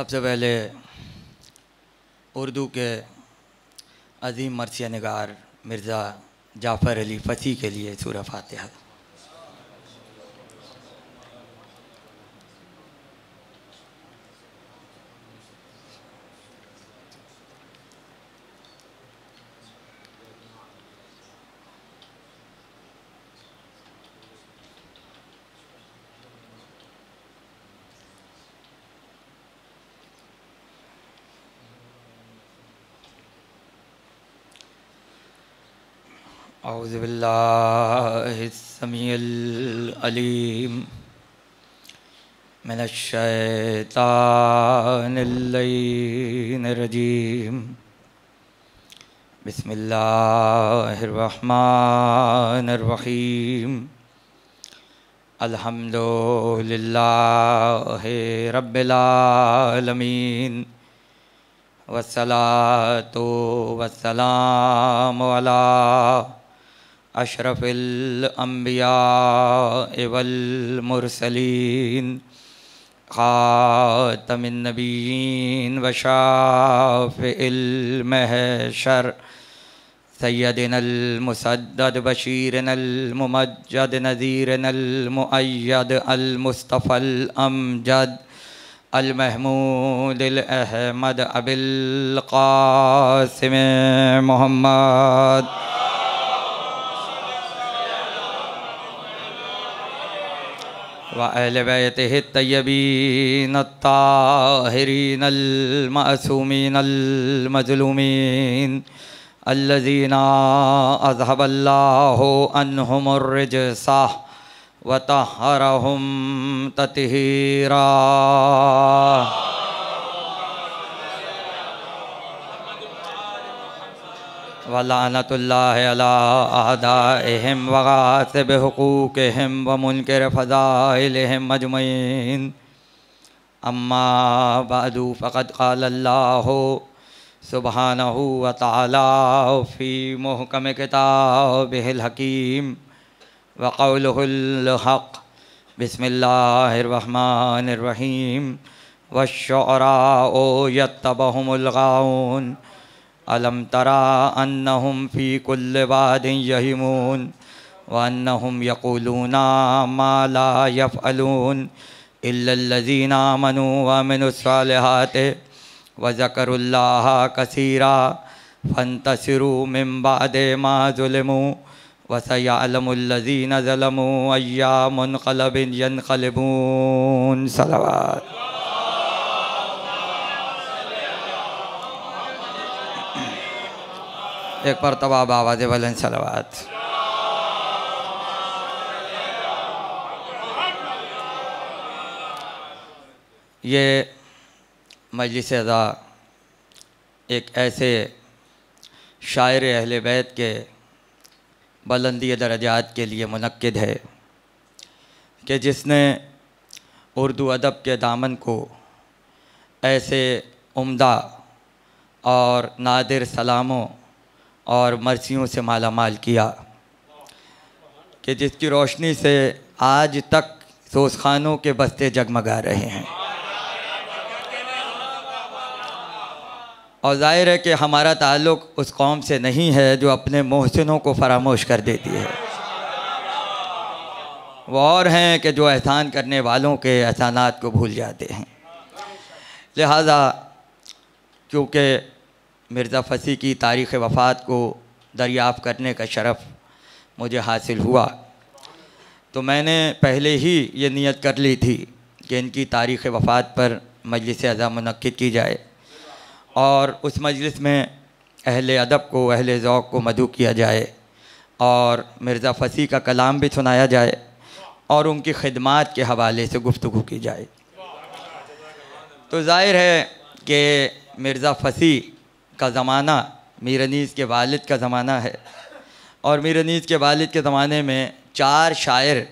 सबसे पहले उर्दू के अजीम मरसिया नगार मिर्ज़ा जाफ़र अली फ़सी के लिए सूर फातहा الله السميع العليم من الشيطان اللين الرجيم بسم الله الرحمن الرحيم الحمد لله رب العالمين والصلاة والسلام على अशरफ अम्बिया एवल मुरसलीन ख़ातमनबीन वशाफ़िलमहशर सैदिनमसद बशीरनमजद नज़ीरनमद अलमुस्तफ़लमजद المحمود الأحمد أبي القاسم محمد وأهل بيته الطيبين الطاهرين المأسومين المظلومين الذين أذهب الله عنهم الرجس وطهرهم تطهيرا वलानतल्लाहदाहम वगासब हकूक हम व मुनकर फ़ज़ाइल हम मजमैन अम्मा बदू फ़कत काल्लाह सुबहान व तालाफ़ी महकम किताबिल हकीम वक़लहक़ बसमिल्लाम वशरा ओ यबहमगाउन अलम तरा अन्न अनहुम फ़ी कुल्लवाद यहीमून वनहुम यकुलूना माला यफ़ अलून इल्लजीना मनु वमिनसालहत वज़करुल्ला कसीरा फ़न तसरू मम्बाद माजुलमू वसयालमल्लजीन ज़लमू अय्या मुनकलबिन यनकलबून सलवा एक मरतबा बाबा जे बलन सलावाद ये मजलिस अदा एक ऐसे शायर अहल बैत के बुलंदी दर्जात के लिए मनद है कि जिसने उर्दू अदब के दामन को ऐसे उम्दा और नादिर सलामों और मरसियों से माला माल किया कि जिसकी रोशनी से आज तक सोसखानों के बस्ते जगमगा रहे हैं और ज़ाहिर है कि हमारा ताल्लुक़ उस कौम से नहीं है जो अपने मोहसिनों को फरामोश कर देती है वो और हैं कि जो एहसान करने वालों के एहसानात को भूल जाते हैं लिहाजा क्योंकि मिर्ज़ा फ़सी की तारीख़ वफ़ात को दरियाफ़ करने का शरफ़ मुझे हासिल हुआ तो मैंने पहले ही ये नियत कर ली थी कि इनकी तारीख़ वफ़ात पर मजलिस अज़ा मनद की जाए और उस मजलिस में अहल अदब को अहल ओक़ को मधु किया जाए और मिर्ज़ा फ़सी का कलाम भी सुनाया जाए और उनकी खदमात के हवाले से गुफ्तु की जाए तो ज़ाहिर है कि मिर्ज़ा फ़सी का ज़माना मीरनीज़ के वालिद का ज़माना है और मीरनीज़ के वालिद के ज़माने में चार शायर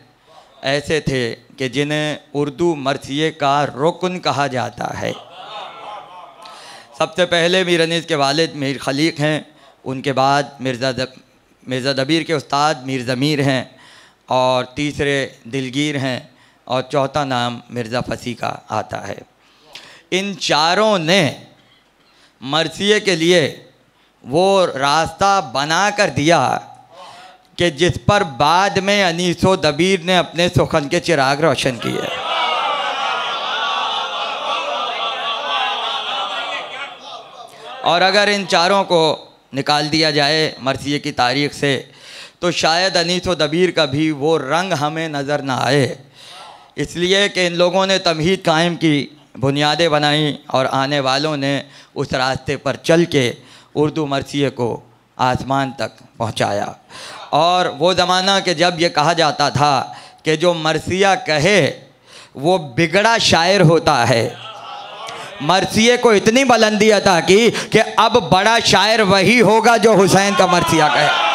ऐसे थे कि जिन्हें उर्दू मरसिए का रुकन कहा जाता है सबसे पहले मीरनीज़ के वालिद मीर खलीक हैं उनके बाद मिर्ज़ा मिर्ज़ा दबीर के उस्ताद मीर ज़मीर हैं और तीसरे दिलगीर हैं और चौथा नाम मिर्ज़ा फसी का आता है इन चारों ने मरसिए के लिए वो रास्ता बना कर दिया कि जिस पर बाद में अनीसो दबीर ने अपने सुखन के चिराग रोशन किए और अगर इन चारों को निकाल दिया जाए मरसिए की तारीख से तो शायद अनीस व दबीर का भी वो रंग हमें नज़र ना आए इसलिए कि इन लोगों ने तमहीद कायम की बुनियादें बनाईं और आने वालों ने उस रास्ते पर चल के उर्दू मरसिए को आसमान तक पहुंचाया और वो ज़माना कि जब ये कहा जाता था कि जो मरसिया कहे वो बिगड़ा शायर होता है मरसिए को इतनी बुलंदी अता की कि अब बड़ा शायर वही होगा जो हुसैन का मरसिया कहे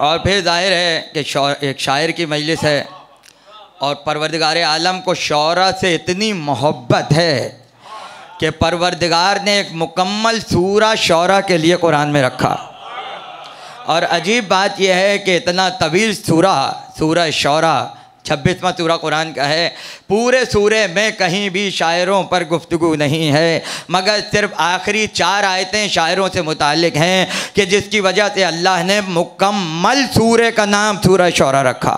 और फिर जाहिर है कि एक शायर की मजलिस है और परवरदगार आलम को शरा से इतनी मोहब्बत है कि परवरदगार ने एक मुकम्मल सूरा शौरा के लिए कुरान में रखा और अजीब बात यह है कि इतना तवील सूरा सूरा शौरा छब्बीसवा सूर कुरान का है पूरे सूर्य में कहीं भी शायरों पर गुफ्तु नहीं है मगर सिर्फ आखिरी चार आयतें शायरों से मुतक हैं कि जिसकी वजह से अल्लाह ने मुकम्मल सूर्य का नाम सूर्य शौरा रखा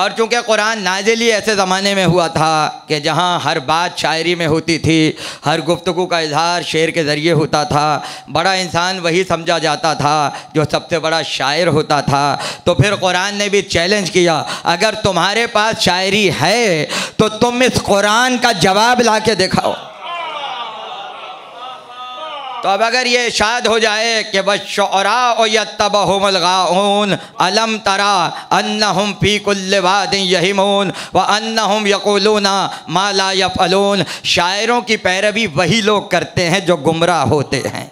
और चूँकि कुरान नाजिल ही ऐसे ज़माने में हुआ था कि जहाँ हर बात शायरी में होती थी हर गुफ्तु का इजहार शेर के ज़रिए होता था बड़ा इंसान वही समझा जाता था जो सबसे बड़ा शायर होता था तो फिर कुरान ने भी चैलेंज किया अगर तुम्हारे पास शायरी है तो तुम इस कुरान का जवाब ला के दिखाओ तो अब अगर ये शाद हो जाए कि बस शरातबाउमलगाउन अलम तरा अन्न हम फी यही मोन व अन्न हम यकुलूना माला यफ़लून शायरों की पैरवी वही लोग करते हैं जो गुमराह होते हैं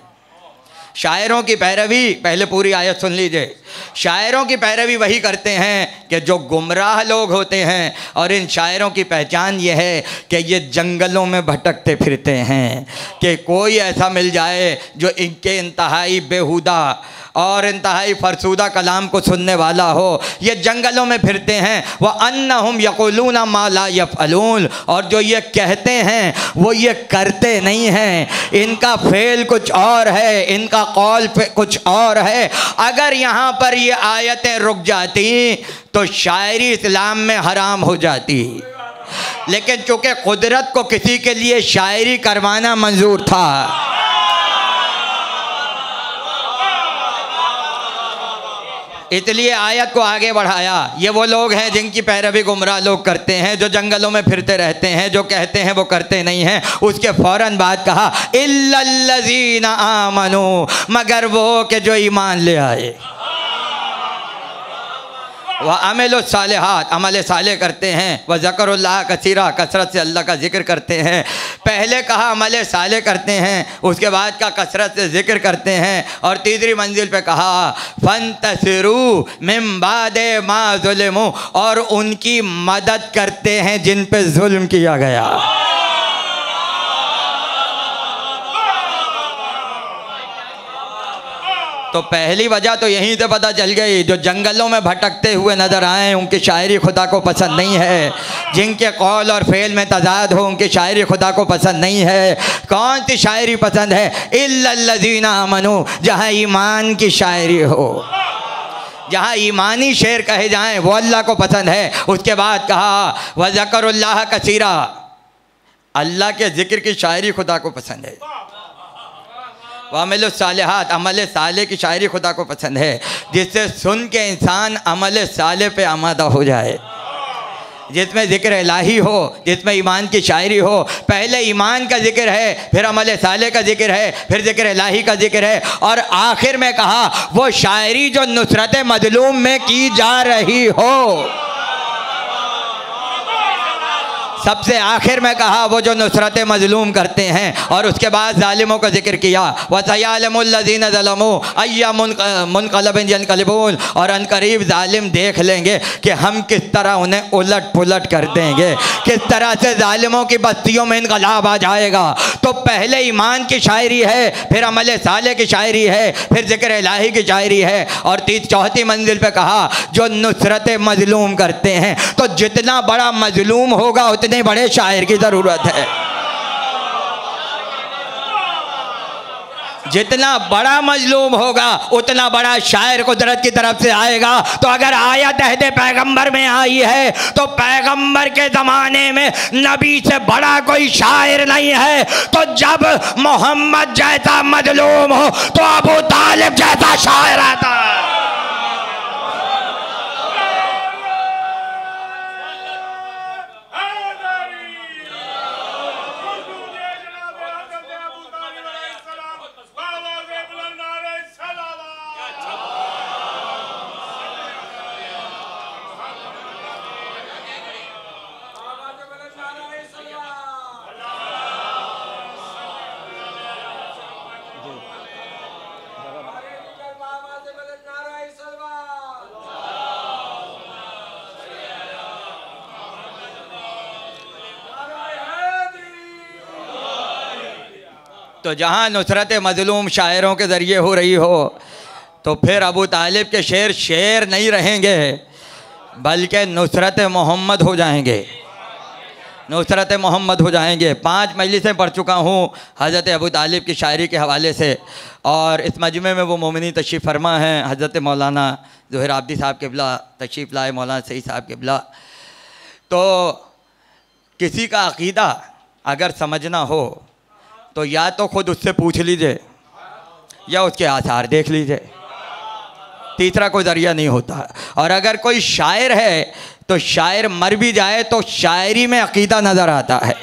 शायरों की पैरवी पहले पूरी आयत सुन लीजिए शायरों की पैरवी वही करते हैं कि जो गुमराह लोग होते हैं और इन शायरों की पहचान यह है कि ये जंगलों में भटकते फिरते हैं कि कोई ऐसा मिल जाए जो इनके इंतहाई बेहुदा और इंतहाई फरसूदा कलाम को सुनने वाला हो ये जंगलों में फिरते हैं वह अन्न हम यकुलून माला यफ़लून और जो ये कहते हैं वो ये करते नहीं हैं इनका फेल कुछ और है इनका कौल कुछ और है अगर यहाँ पर ये आयतें रुक जाती तो शायरी इस्लाम में हराम हो जाती लेकिन चूंकि कुदरत को किसी के लिए शायरी करवाना मंजूर था इसलिए आयत को आगे बढ़ाया ये वो लोग हैं जिनकी पैरवी गुमराह लोग करते हैं जो जंगलों में फिरते रहते हैं जो कहते हैं वो करते नहीं हैं उसके फौरन बाद कहा इल्लल्लजीना आमनू मगर वो के जो ईमान ले आए व अमल हाथ अमल साले करते हैं व ज़क्रल्ला कसीरा कसरत से अल्लाह का जिक्र करते हैं पहले कहा अमल साले करते हैं उसके बाद का कसरत से जिक्र करते हैं और तीसरी मंजिल पे कहा फन तसरू मा माँ और उनकी मदद करते हैं जिन पे जुल्म किया गया तो पहली वजह तो यहीं से पता चल गई जो जंगलों में भटकते हुए नज़र आए उनकी शायरी खुदा को पसंद नहीं है जिनके कौल और फेल में तजाद हो उनकी शायरी खुदा को पसंद नहीं है कौन सी शायरी पसंद है इल्लजीना मनु जहाँ ईमान की शायरी हो जहाँ ईमानी शेर कहे जाएँ वो अल्लाह को पसंद है उसके बाद कहा व जकर कसीरा अल्लाह के ज़िक्र की शायरी खुदा को पसंद है वामिल सालहत अमल साले की शायरी खुदा को पसंद है जिससे सुन के इंसान अमल साले पे आमादा हो जाए जिसमें ज़िक्र लाही हो जिसमें ईमान की शायरी हो पहले ईमान का जिक्र है फिर अमल साले का जिक्र है फिर ज़िक्र लाही का जिक्र है और आखिर में कहा वो शायरी जो नुसरत मजलूम में की जा रही हो सबसे आखिर में कहा वो जो नुसरत मजलूम करते हैं और उसके बाद ालिमों का जिक्र किया वसयालमजीन ज़लमो अया मुनकलब और अनकरीब ालिम देख लेंगे कि हम किस तरह उन्हें उलट पुलट कर देंगे किस तरह से ालिमों की बस्तियों में इनकलाब आ जाएगा तो पहले ईमान की शायरी है फिर अमल साले की शायरी है फिर जिक्र इलाही की शायरी है और तीस चौथी मंजिल पर कहा जो नुसरत मजलूम करते हैं तो जितना बड़ा मजलूम होगा उतनी इतने बड़े शायर की ज़रूरत है जितना बड़ा मजलूम होगा उतना बड़ा शायर कुदरत की तरफ से आएगा तो अगर आया तहदे पैगंबर में आई है तो पैगंबर के ज़माने में नबी से बड़ा कोई शायर नहीं है तो जब मोहम्मद जैसा मजलूम हो तो अबू तालिब जैसा शायर आता है तो जहाँ नुसरत मजलूम शायरों के ज़रिए हो रही हो तो फिर अबू तालिब के शेर शेर नहीं रहेंगे बल्कि नुसरत मोहम्मद हो जाएंगे नुसरत मोहम्मद हो जाएंगे पाँच मजलिसें पढ़ चुका हूँ हज़रत अबू तालिब की शायरी के हवाले से और इस मजमे में वो मोमिनी तशीफ़ फरमा हैं हज़रत मौलाना जहर आबदी साहब के बिला तशीफ़ लाए मौलाना सही साहब के बिला तो किसी का अकीदा अगर समझना हो तो या तो खुद उससे पूछ लीजिए या उसके आसार देख लीजिए तीसरा कोई जरिया नहीं होता और अगर कोई शायर है तो शायर मर भी जाए तो शायरी में अकीदा नज़र आता है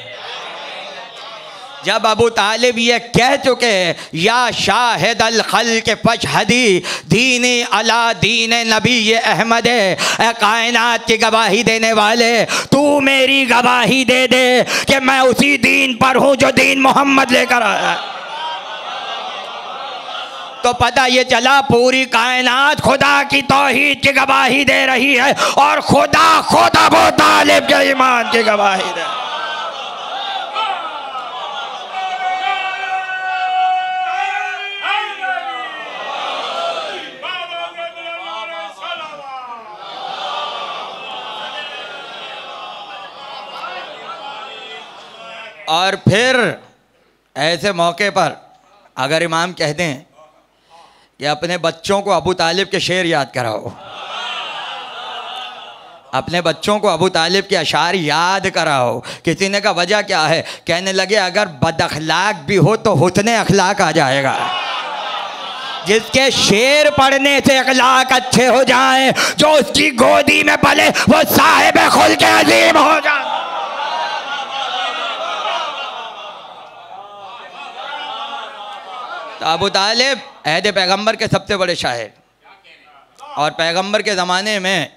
जब अबू तालिब ये कह चुके या शाहिद अल खल के पश हदी दीन अला दीन नबी ये अहमद है कायनात की गवाही देने वाले तू मेरी गवाही दे दे कि मैं उसी दीन पर हूँ जो दीन मोहम्मद लेकर आया तो पता ये चला पूरी कायनात खुदा की तोहीद की गवाही दे रही है और खुदा खुद अबू तालिब के ईमान की गवाही दे और फिर ऐसे मौके पर अगर इमाम कह दें कि अपने बच्चों को अबू तालिब के शेर याद कराओ अपने बच्चों को अबू तालिब के अशार याद कराओ किसी ने कहा वजह क्या है कहने लगे अगर बद अखलाक भी हो तो हुसन अखलाक आ जाएगा जिसके शेर पढ़ने से अखलाक अच्छे हो जाए जो उसकी गोदी में पले वो साहेब खुल के अजीम हो जाए तो अबू तालिब अहद पैगम्बर के सबसे बड़े शायर और पैगम्बर के ज़माने में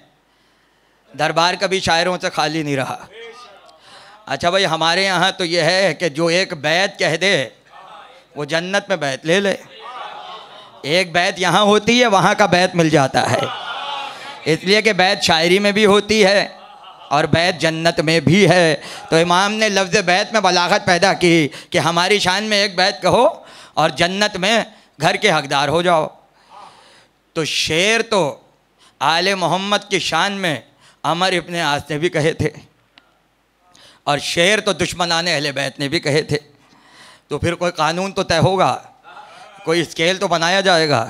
दरबार कभी शायरों से खाली नहीं रहा अच्छा भाई हमारे यहाँ तो ये है कि जो एक बैत कह दे वो जन्नत में बैत ले ले एक बैत यहाँ होती है वहाँ का बैत मिल जाता है इसलिए कि बैत शायरी में भी होती है और बैत जन्नत में भी है तो इमाम ने लफ्ज़ बैत में बलागत पैदा की कि हमारी शान में एक बैत कहो और जन्नत में घर के हकदार हो जाओ तो शेर तो आल मोहम्मद की शान में अमर इब्ने आस ने भी कहे थे और शेर तो दुश्मनान अहले बैत ने भी कहे थे तो फिर कोई कानून तो तय होगा कोई स्केल तो बनाया जाएगा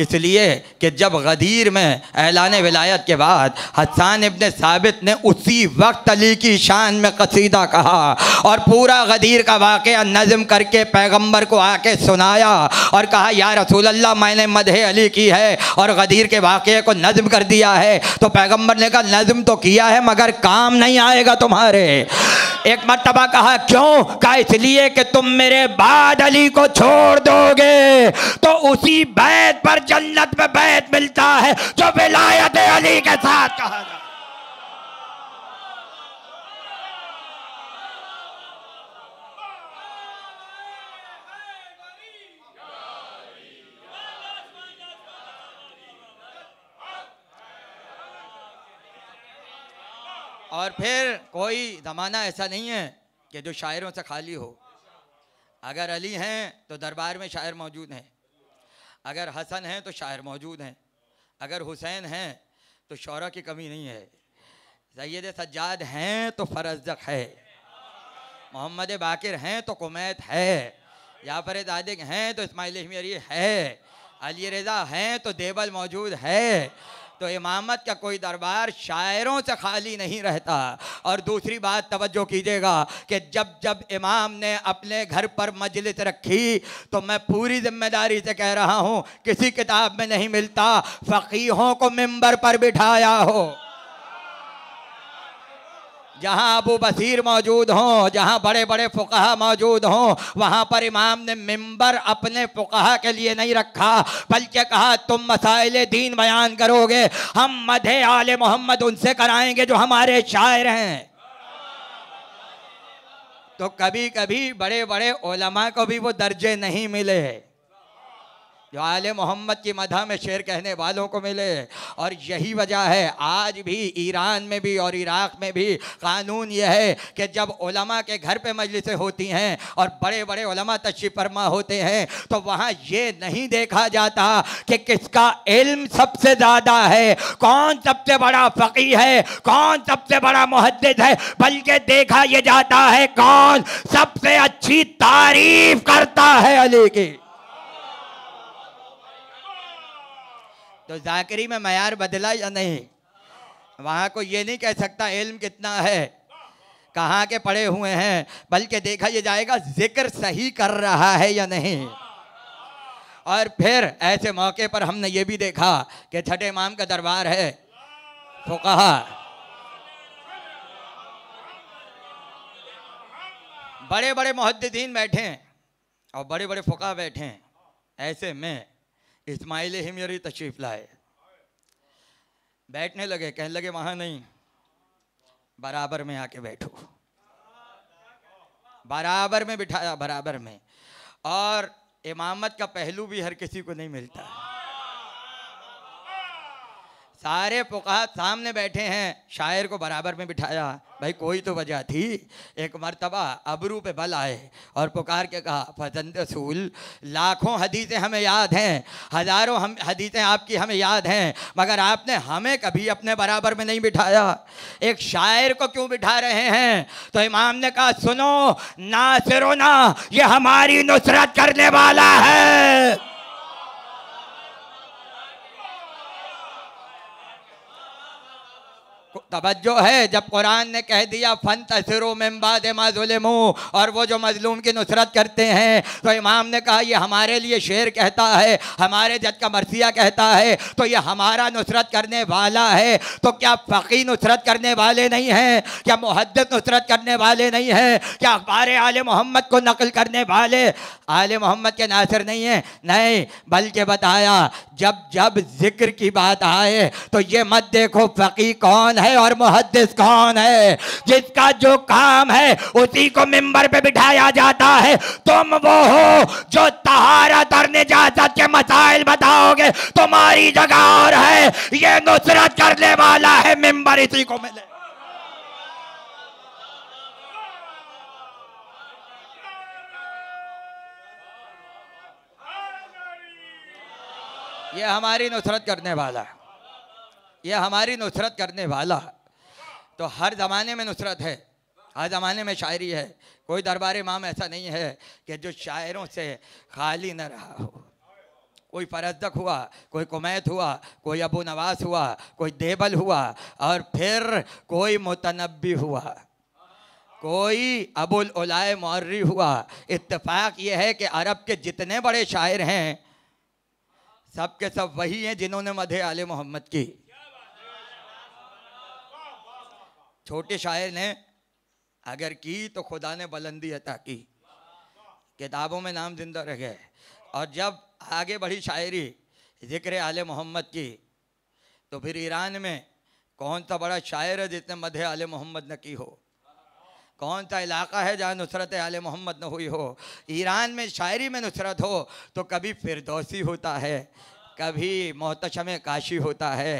इसलिए कि जब गदीर में ऐलान विलायत के बाद हसान इबन साबित ने उसी वक्त अली की शान में कसीदा कहा और पूरा गदीर का वाक़ नज़म करके पैगम्बर को आके सुनाया और कहा या रसूल अल्लाह मैंने मदह अली की है और गदीर के वाक़े को नज़म कर दिया है तो पैगम्बर ने कहा नज़म तो किया है मगर काम नहीं आएगा तुम्हारे एक मरतबा कहा क्यों कहा इसलिए कि तुम मेरे बाद अली को छोड़ दोगे है तो उसी बैत पर जन्नत में बैत मिलता है जो विलायत अली के साथ कहा जाता और फिर कोई ज़माना ऐसा नहीं है कि जो शायरों से खाली हो अगर अली हैं तो दरबार में शायर मौजूद हैं अगर हसन हैं तो शायर मौजूद हैं अगर हुसैन हैं तो शौरा की कमी नहीं है सैद सज्जाद हैं तो फरजक है मोहम्मद बाकिर हैं तो कुमैत है जाफर दादिक हैं तो इसमाइल हमीरी है अली रज़ा हैं तो देबल मौजूद है तो इमामत का कोई दरबार शायरों से खाली नहीं रहता और दूसरी बात तवज्जो कीजिएगा कि जब जब इमाम ने अपने घर पर मजलिस रखी तो मैं पूरी जिम्मेदारी से कह रहा हूँ किसी किताब में नहीं मिलता फ़कीहों को मेम्बर पर बिठाया हो जहाँ अबू बसीर मौजूद हों जहाँ बड़े बड़े फ़ुकाह मौजूद हों वहाँ पर इमाम ने मिंबर अपने फ़ुकाह के लिए नहीं रखा बल्कि कहा तुम मसाइल दीन बयान करोगे हम मधे आल मोहम्मद उनसे कराएंगे जो हमारे शायर हैं तो कभी कभी बड़े बड़े ओलमा को भी वो दर्जे नहीं मिले हैं जो आल मोहम्मद की मधा में शेर कहने वालों को मिले और यही वजह है आज भी ईरान में भी और इराक़ में भी कानून यह है कि जब ओलमा के घर पे मजलिसें होती हैं और बड़े बड़े ओलमा तशी परमा होते हैं तो वहाँ ये नहीं देखा जाता कि किसका इल्म सबसे ज़्यादा है कौन सबसे बड़ा फ़कीर है कौन सबसे बड़ा मुहदद है बल्कि देखा यह जाता है कौन सबसे अच्छी तारीफ करता है अली की तो जाकरी में मैार बदला या नहीं वहाँ को ये नहीं कह सकता इल्म कितना है कहाँ के पड़े हुए हैं बल्कि देखा ये जाएगा जिक्र सही कर रहा है या नहीं और फिर ऐसे मौके पर हमने ये भी देखा कि छठे इमाम का दरबार है तो कहा बड़े बड़े मुहद्दीन बैठे हैं और बड़े बड़े फुका बैठे हैं ऐसे में इस्माइल हिमयरी तशरीफ लाए बैठने लगे कहने लगे वहां नहीं बराबर में आके बैठो बराबर में बिठाया बराबर में और इमामत का पहलू भी हर किसी को नहीं मिलता है सारे पुकार सामने बैठे हैं शायर को बराबर में बिठाया भाई कोई तो वजह थी एक मरतबा अबरू पे बल आए और पुकार के कहा फजंद रसूल लाखों हदीसें हमें याद हैं हज़ारों हम हदीसें आपकी हमें याद हैं मगर आपने हमें कभी अपने बराबर में नहीं बिठाया एक शायर को क्यों बिठा रहे हैं तो इमाम ने कहा सुनो ना सिरो ना ये हमारी नुसरत करने वाला है तवज्जो है जब कुरान ने कह दिया फन तसरो मम्बाद माजुलमो और वो जो मजलूम की नुसरत करते हैं तो इमाम ने कहा ये हमारे लिए शेर कहता है हमारे जज का मरसिया कहता है तो ये हमारा नुसरत करने वाला है तो क्या फ़कीर नुसरत करने वाले नहीं हैं क्या मुहदत नुसरत करने वाले नहीं हैं क्या अखबार आल मोहम्मद को नकल करने वाले आल मोहम्मद के नासिर नहीं हैं नहीं बल्कि बताया जब जब जिक्र की बात आए तो ये मत देखो फ़कीर कौन है और मुहदस कौन है जिसका जो काम है उसी को मेम्बर पे बिठाया जाता है तुम वो हो जो तहारा तरने निजाजत के मसाइल बताओगे तुम्हारी जगह और है ये नुसरत करने वाला है मेंबर इसी को मिले ये हमारी नुसरत करने वाला है ये हमारी नुसरत करने वाला है तो हर ज़माने में नुसरत है हर ज़माने में शायरी है कोई दरबार इमाम ऐसा नहीं है कि जो शायरों से खाली न रहा हो कोई फरज़क हुआ कोई कुमैत हुआ कोई अबू नवास हुआ कोई देबल हुआ और फिर कोई मुतनबी हुआ कोई अबुल उलाए मौर्री हुआ इत्तेफाक ये है कि अरब के जितने बड़े शायर हैं सब के सब वही हैं जिन्होंने मधे आले मोहम्मद की छोटे शायर ने अगर की तो खुदा ने बुलंदी अता की किताबों में नाम जिंदा रह गए और जब आगे बढ़ी शायरी जिक्र आल मोहम्मद की तो फिर ईरान में कौन सा बड़ा शायर है जितने मध्य आल मोहम्मद न की हो कौन सा इलाका है जहाँ नुसरत आल मोहम्मद न हुई हो ईरान में शायरी में नुसरत हो तो कभी फिरदौसी होता है कभी मोहतम काशी होता है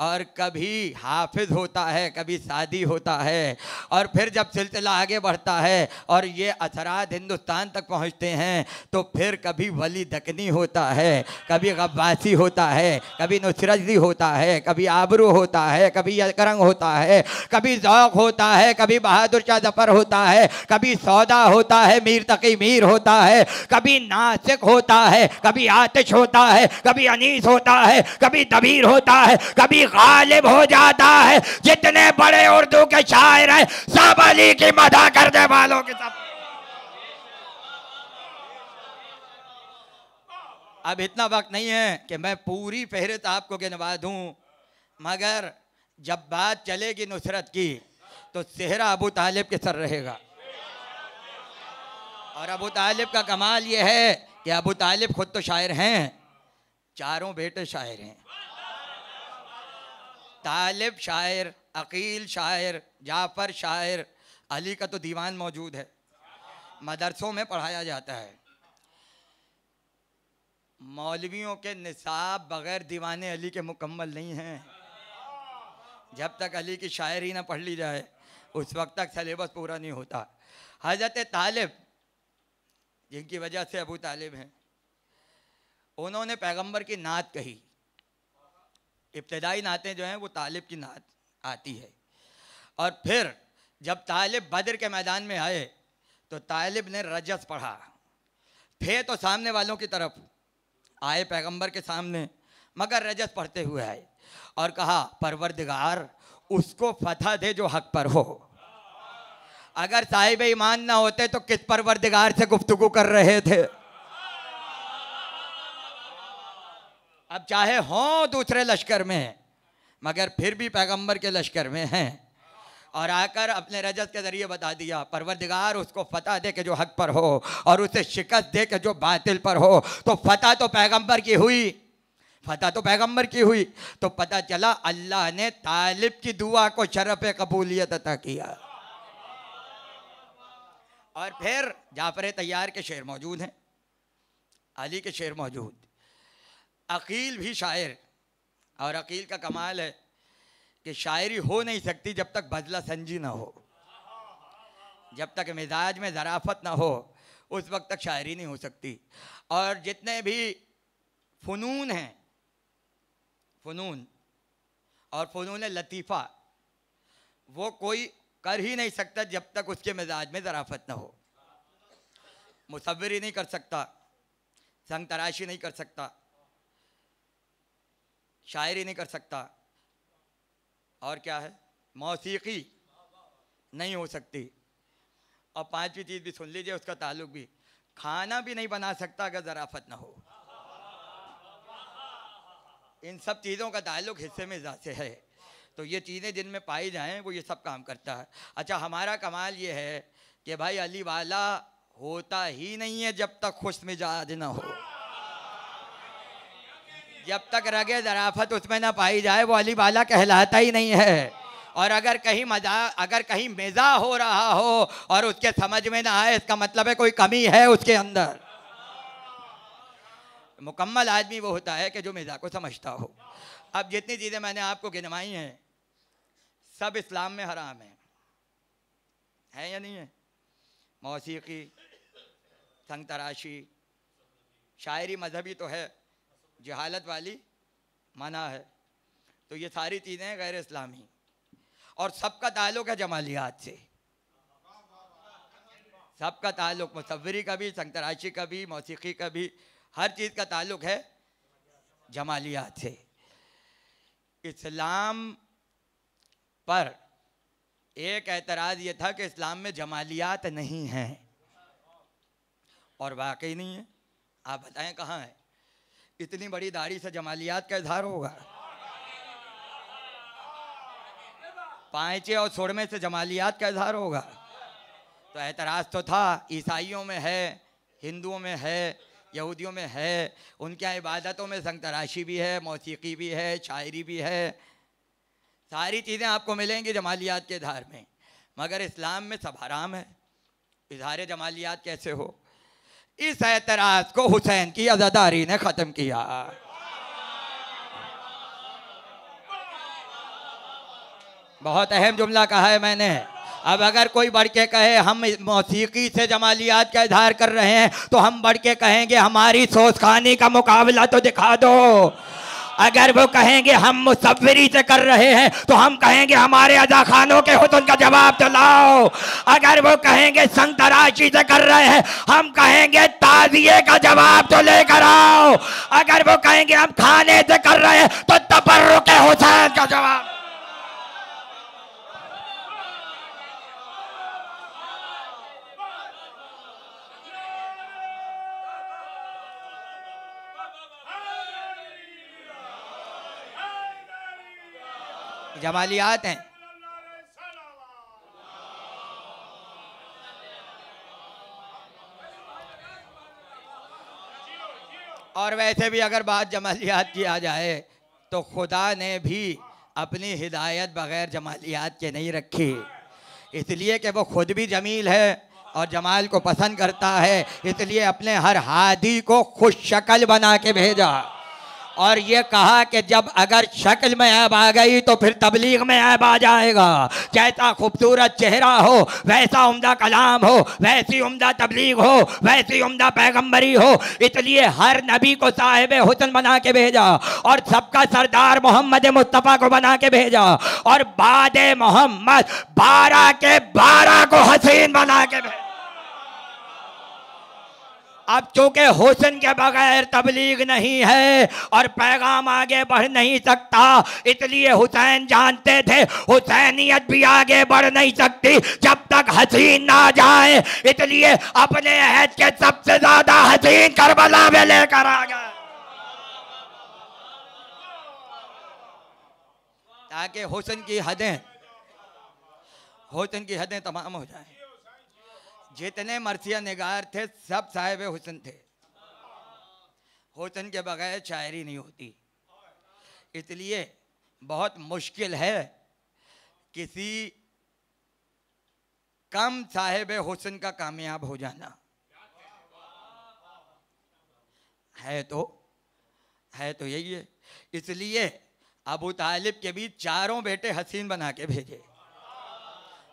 और कभी हाफिज होता है कभी शादी होता है और फिर जब सिलसिला आगे बढ़ता है और ये असरात हिंदुस्तान तक पहुंचते हैं तो फिर कभी वली दकनी होता है कभी गब्बासी होता है कभी नुसरजी होता है कभी आबरू होता है कभी यकरंग होता है कभी जौक होता है कभी बहादुर शाह जफर होता है कभी सौदा होता है मीर तकी मीर होता है कभी नासिक होता है कभी आतिश होता है कभी अनीस होता है कभी दबीर होता है कभी अली गालिब हो जाता है जितने बड़े उर्दू के शायर हैं सब अली की मदा करने वालों के सब अब इतना वक्त नहीं है कि मैं पूरी फहरिस्त आपको गिनवा दूं मगर जब बात चलेगी नुसरत की तो सेहरा अबू तालिब के सर रहेगा और अबू तालिब का कमाल यह है कि अबू तालिब खुद तो शायर हैं चारों बेटे शायर हैं तालिब शायर अकील शायर जाफ़र शायर अली का तो दीवान मौजूद है मदरसों में पढ़ाया जाता है मौलवियों के निसाब बग़ैर दीवान अली के मुकम्मल नहीं हैं जब तक अली की शायरी ना पढ़ ली जाए उस वक्त तक सलेबस पूरा नहीं होता हज़रत तालिब जिनकी वजह से अबू तालिब हैं उन्होंने पैगंबर की नात कही इब्तदाई नातें जो हैं वो तालिब की नात आती है और फिर जब तालिब बद्र के मैदान में आए तो तालिब ने रजस पढ़ा थे तो सामने वालों की तरफ आए पैगंबर के सामने मगर रजस पढ़ते हुए आए और कहा परवरदिगार उसको फतह दे जो हक पर हो अगर साहिब ईमान ना होते तो किस परवरदिगार से गुफ्तगु कर रहे थे अब चाहे हों दूसरे तो लश्कर में हैं मगर फिर भी पैगंबर के लश्कर में हैं और आकर अपने रजत के ज़रिए बता दिया परवरदिगार उसको फतह दे के जो हक पर हो और उसे शिकस्त दे के जो बातिल पर हो तो फतह तो पैगंबर की हुई फतह तो पैगंबर की हुई तो पता चला अल्लाह ने तालिब की दुआ को शरफ कबूलियत अता किया और फिर जाफर तैयार के शेर मौजूद हैं अली के शेर मौजूद अकील भी शायर और अकील का कमाल है कि शायरी हो नहीं सकती जब तक बजला संजी ना हो जब तक मिजाज में ज़राफत ना हो उस वक्त तक शायरी नहीं हो सकती और जितने भी फ़नून हैं फ़नून और फ़नून लतीफ़ा वो कोई कर ही नहीं सकता जब तक उसके मिजाज में ज़राफत ना हो मुसविरी नहीं कर सकता संग तराशी नहीं कर सकता शायरी नहीं कर सकता और क्या है मौसीकी नहीं हो सकती और पांचवी चीज़ भी सुन लीजिए उसका ताल्लुक भी खाना भी नहीं बना सकता अगर ज़राफत ना हो इन सब चीज़ों का ताल्लुक हिस्से में जैसे है तो ये चीज़ें जिनमें पाई जाएँ वो ये सब काम करता है अच्छा हमारा कमाल ये है कि भाई अली वाला होता ही नहीं है जब तक खुश मिजाज ना हो जब तक रगे जराफत उसमें ना पाई जाए वो अली वाला कहलाता ही नहीं है और अगर कहीं मजा अगर कहीं मेज़ा हो रहा हो और उसके समझ में ना आए इसका मतलब है कोई कमी है उसके अंदर मुकम्मल आदमी वो होता है कि जो मिज़ा को समझता हो अब जितनी चीज़ें मैंने आपको गिनवाई हैं सब इस्लाम में हराम है है या नहीं है मौसीकी संग तराशी शायरी मजहबी तो है जहालत वाली मना है तो ये सारी चीज़ें गैर इस्लामी और सबका ताल्लुक है जमालियात से सबका ताल्लुक मसवरी का भी संतराशी का भी मौसीकी का भी हर चीज़ का ताल्लुक है जमालियात से इस्लाम पर एक एतराज़ ये था कि इस्लाम में जमालियात नहीं हैं और वाकई नहीं है आप बताएं कहाँ है इतनी बड़ी दाढ़ी से जमालियात का इजहार होगा पाँचे और सोड़मे से जमालियात का इजहार होगा तो एतराज़ तो था ईसाइयों में है हिंदुओं में है यहूदियों में है उनके यहाँ इबादतों में तराशी भी है मौसीकी भी है शायरी भी है सारी चीज़ें आपको मिलेंगी जमालियात के इधार में मगर इस्लाम में सब हराम है इजहार जमालियात कैसे हो इस एतराज को हुसैन की अजादारी ने ख़त्म किया बहुत अहम जुमला कहा है मैंने अब अगर कोई बढ़ के कहे हम मौसीकी से जमालियात का इजहार कर रहे हैं तो हम बढ़ के कहेंगे हमारी सोच खानी का मुकाबला तो दिखा दो अगर वो कहेंगे हम मुसवरी से कर रहे हैं तो हम कहेंगे हमारे अदा खानों के हो तो उनका जवाब तो लाओ अगर वो कहेंगे संतराशी से कर रहे हैं हम कहेंगे ताजिए का जवाब तो लेकर आओ अगर वो कहेंगे हम खाने से कर रहे हैं तो तबर्रुक हुसैन का जवाब जमालियात हैं और वैसे भी अगर बात जमालियात की आ जाए तो खुदा ने भी अपनी हिदायत बग़ैर जमालियात के नहीं रखी इसलिए कि वो खुद भी जमील है और जमाल को पसंद करता है इसलिए अपने हर हादी को खुश शक्ल बना के भेजा और ये कहा कि जब अगर शक्ल में ऐब आ गई तो फिर तबलीग में ऐब आ जाएगा जैसा खूबसूरत चेहरा हो वैसा उम्दा कलाम हो वैसी उम्दा तबलीग हो वैसी उम्दा पैगम्बरी हो इसलिए हर नबी को साहिब हुसन बना के भेजा और सबका सरदार मोहम्मद मुस्तफ़ा को बना के भेजा और बाद मोहम्मद बारह के बारह को हसीन बना के भेजा अब चूंकि हुसन के बगैर तबलीग नहीं है और पैगाम आगे बढ़ नहीं सकता इसलिए हुसैन जानते थे हुसैनियत भी आगे बढ़ नहीं सकती जब तक हसीन ना जाए इसलिए अपने अहद के सबसे ज्यादा हसीन करबला में लेकर आ गए ताकि हुसन की हदें हुसन की हदें तमाम हो जाए जितने मरसिया निगार थे सब साहेब हुसन थे हुसन के बगैर शायरी नहीं होती इसलिए बहुत मुश्किल है किसी कम साहेब हुसन का कामयाब हो जाना है तो है तो यही है इसलिए अबू तालिब के भी चारों बेटे हसीन बना के भेजे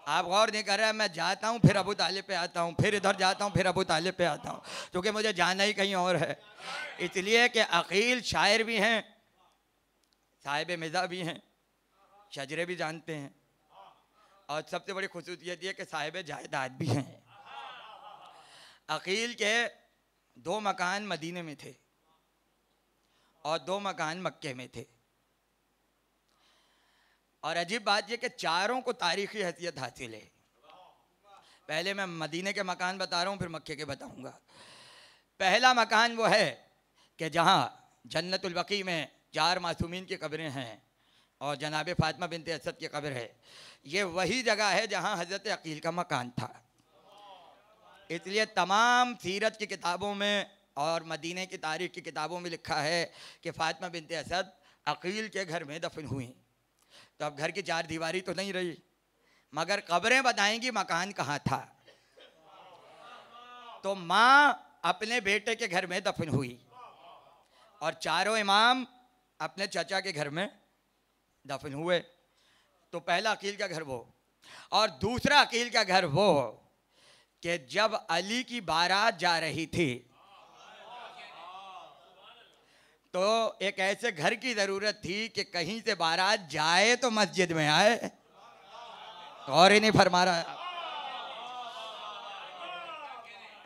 आप गौर नहीं कर रहे हैं मैं जाता हूँ फिर अबू तालिब पे आता हूँ फिर इधर जाता हूँ फिर अबू तालिब पे आता हूँ क्योंकि मुझे जाना ही कहीं और है इसलिए कि अकील शायर भी हैं साहिब मिज़ा भी हैं शजरे भी जानते हैं और सबसे बड़ी खसूसियत यह कि साहिब जायदाद भी हैं अकील के दो मकान मदीने में थे और दो मकान मक्के में थे और अजीब बात यह कि चारों को तारीखी हैसियत हासिल है पहले मैं मदीने के मकान बता रहा हूँ फिर मक्के के बताऊँगा पहला मकान वो है कि जहाँ जन्नतुलबकी में चार मासूमीन की कब्रें हैं और जनाब फातमा बिनत असद की कब्र है ये वही जगह है जहाँ हज़रत अकील का मकान था इसलिए तमाम सीरत की किताबों में और मदीने की तारीख की किताबों में लिखा है कि फ़ातमा बिनत असद अकील के घर में दफन हुई तो अब घर की चार दीवारी तो नहीं रही मगर कब्रें बताएंगी मकान कहाँ था तो माँ अपने बेटे के घर में दफन हुई और चारों इमाम अपने चचा के घर में दफन हुए तो पहला अकील का घर वो और दूसरा अकील का घर वो कि जब अली की बारात जा रही थी तो एक ऐसे घर की ज़रूरत थी कि कहीं से बारात जाए तो मस्जिद में आए और ही नहीं फरमा रहा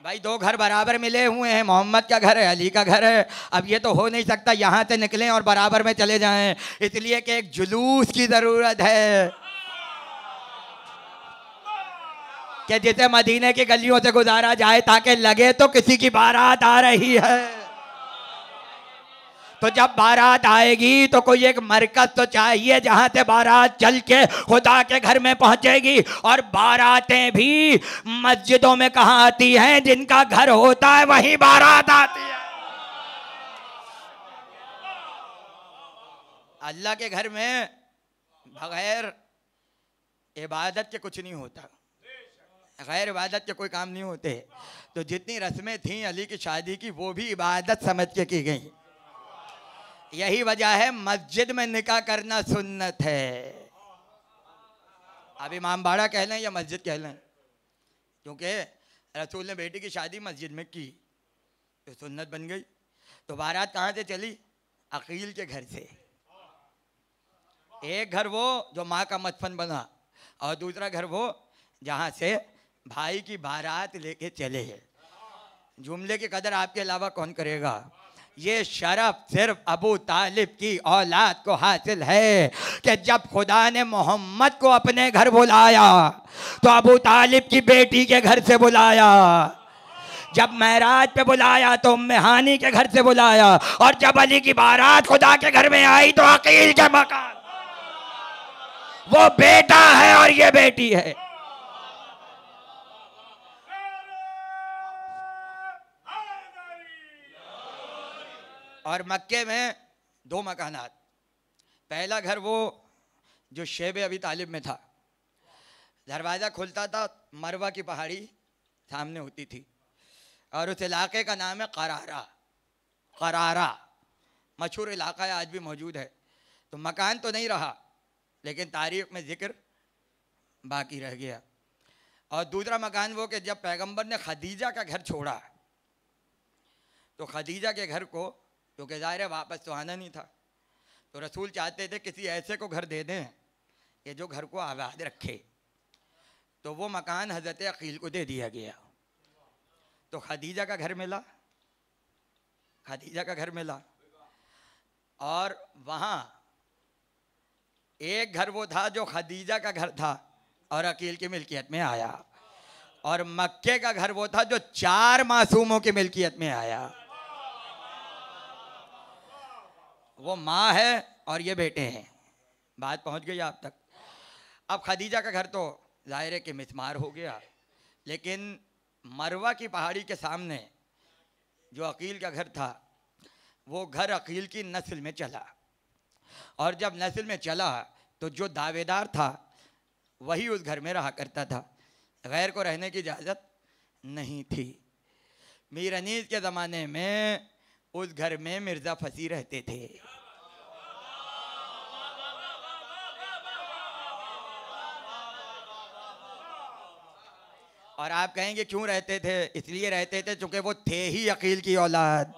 भाई दो घर बराबर मिले हुए हैं मोहम्मद का घर है अली का घर है अब ये तो हो नहीं सकता यहाँ से निकलें और बराबर में चले जाएं इसलिए कि एक जुलूस की ज़रूरत है कि जिसे मदीने की गलियों से गुजारा जाए ताकि लगे तो किसी की बारात आ रही है तो जब बारात आएगी तो कोई एक मरकज तो चाहिए जहां से बारात चल के खुदा के घर में पहुंचेगी और बारातें भी मस्जिदों में कहा आती हैं जिनका घर होता है वहीं बारात आती है अल्लाह के घर में बगैर इबादत के कुछ नहीं होता गैर इबादत के कोई काम नहीं होते तो जितनी रस्में थीं अली की शादी की वो भी इबादत समझ के की गई यही वजह है मस्जिद में निकाह करना सुन्नत है अब इमाम बाड़ा कह लें या मस्जिद कह लें क्योंकि रसूल ने बेटी की शादी मस्जिद में की तो सुन्नत बन गई तो बारात कहाँ से चली अकील के घर से एक घर वो जो माँ का मतफन बना और दूसरा घर वो जहाँ से भाई की बारात लेके चले जुमले की कदर आपके अलावा कौन करेगा ये शरफ सिर्फ अबू तालिब की औलाद को हासिल है कि जब खुदा ने मोहम्मद को अपने घर बुलाया तो अबू तालिब की बेटी के घर से बुलाया जब महराज पे बुलाया तो मेहानी के घर से बुलाया और जब अली की बारात खुदा के घर में आई तो अकील के मकान वो बेटा है और ये बेटी है और मक्के में दो मकाना पहला घर वो जो शेब अभी तालिब में था दरवाज़ा खुलता था मरवा की पहाड़ी सामने होती थी और उस इलाके का नाम है करारा करारा मशहूर इलाका है आज भी मौजूद है तो मकान तो नहीं रहा लेकिन तारीख में ज़िक्र बाकी रह गया और दूसरा मकान वो कि जब पैगंबर ने खदीजा का घर छोड़ा तो खदीजा के घर को क्योंकि ज़ाहिर है वापस तो आना नहीं था तो रसूल चाहते थे किसी ऐसे को घर दे दें कि जो घर को आबाद रखे तो वो मकान हज़रत अकील को दे दिया गया तो खदीजा का घर मिला खदीजा का घर मिला और वहाँ एक घर वो था जो खदीजा का घर था और अकील की मिल्कियत में आया और मक्के का घर वो था जो चार मासूमों की मिल्कियत में आया वो माँ है और ये बेटे हैं बात पहुँच गई आप तक अब खदीजा का घर तो ज़ाहिर है कि मिसमार हो गया लेकिन मरवा की पहाड़ी के सामने जो अकील का घर था वो घर अकील की नस्ल में चला और जब नस्ल में चला तो जो दावेदार था वही उस घर में रहा करता था गैर को रहने की इजाज़त नहीं थी मीर अनीस के ज़माने में उस घर में मिर्जा फसी रहते थे और आप कहेंगे क्यों रहते थे इसलिए रहते थे चूंकि वो थे ही अकील की औलाद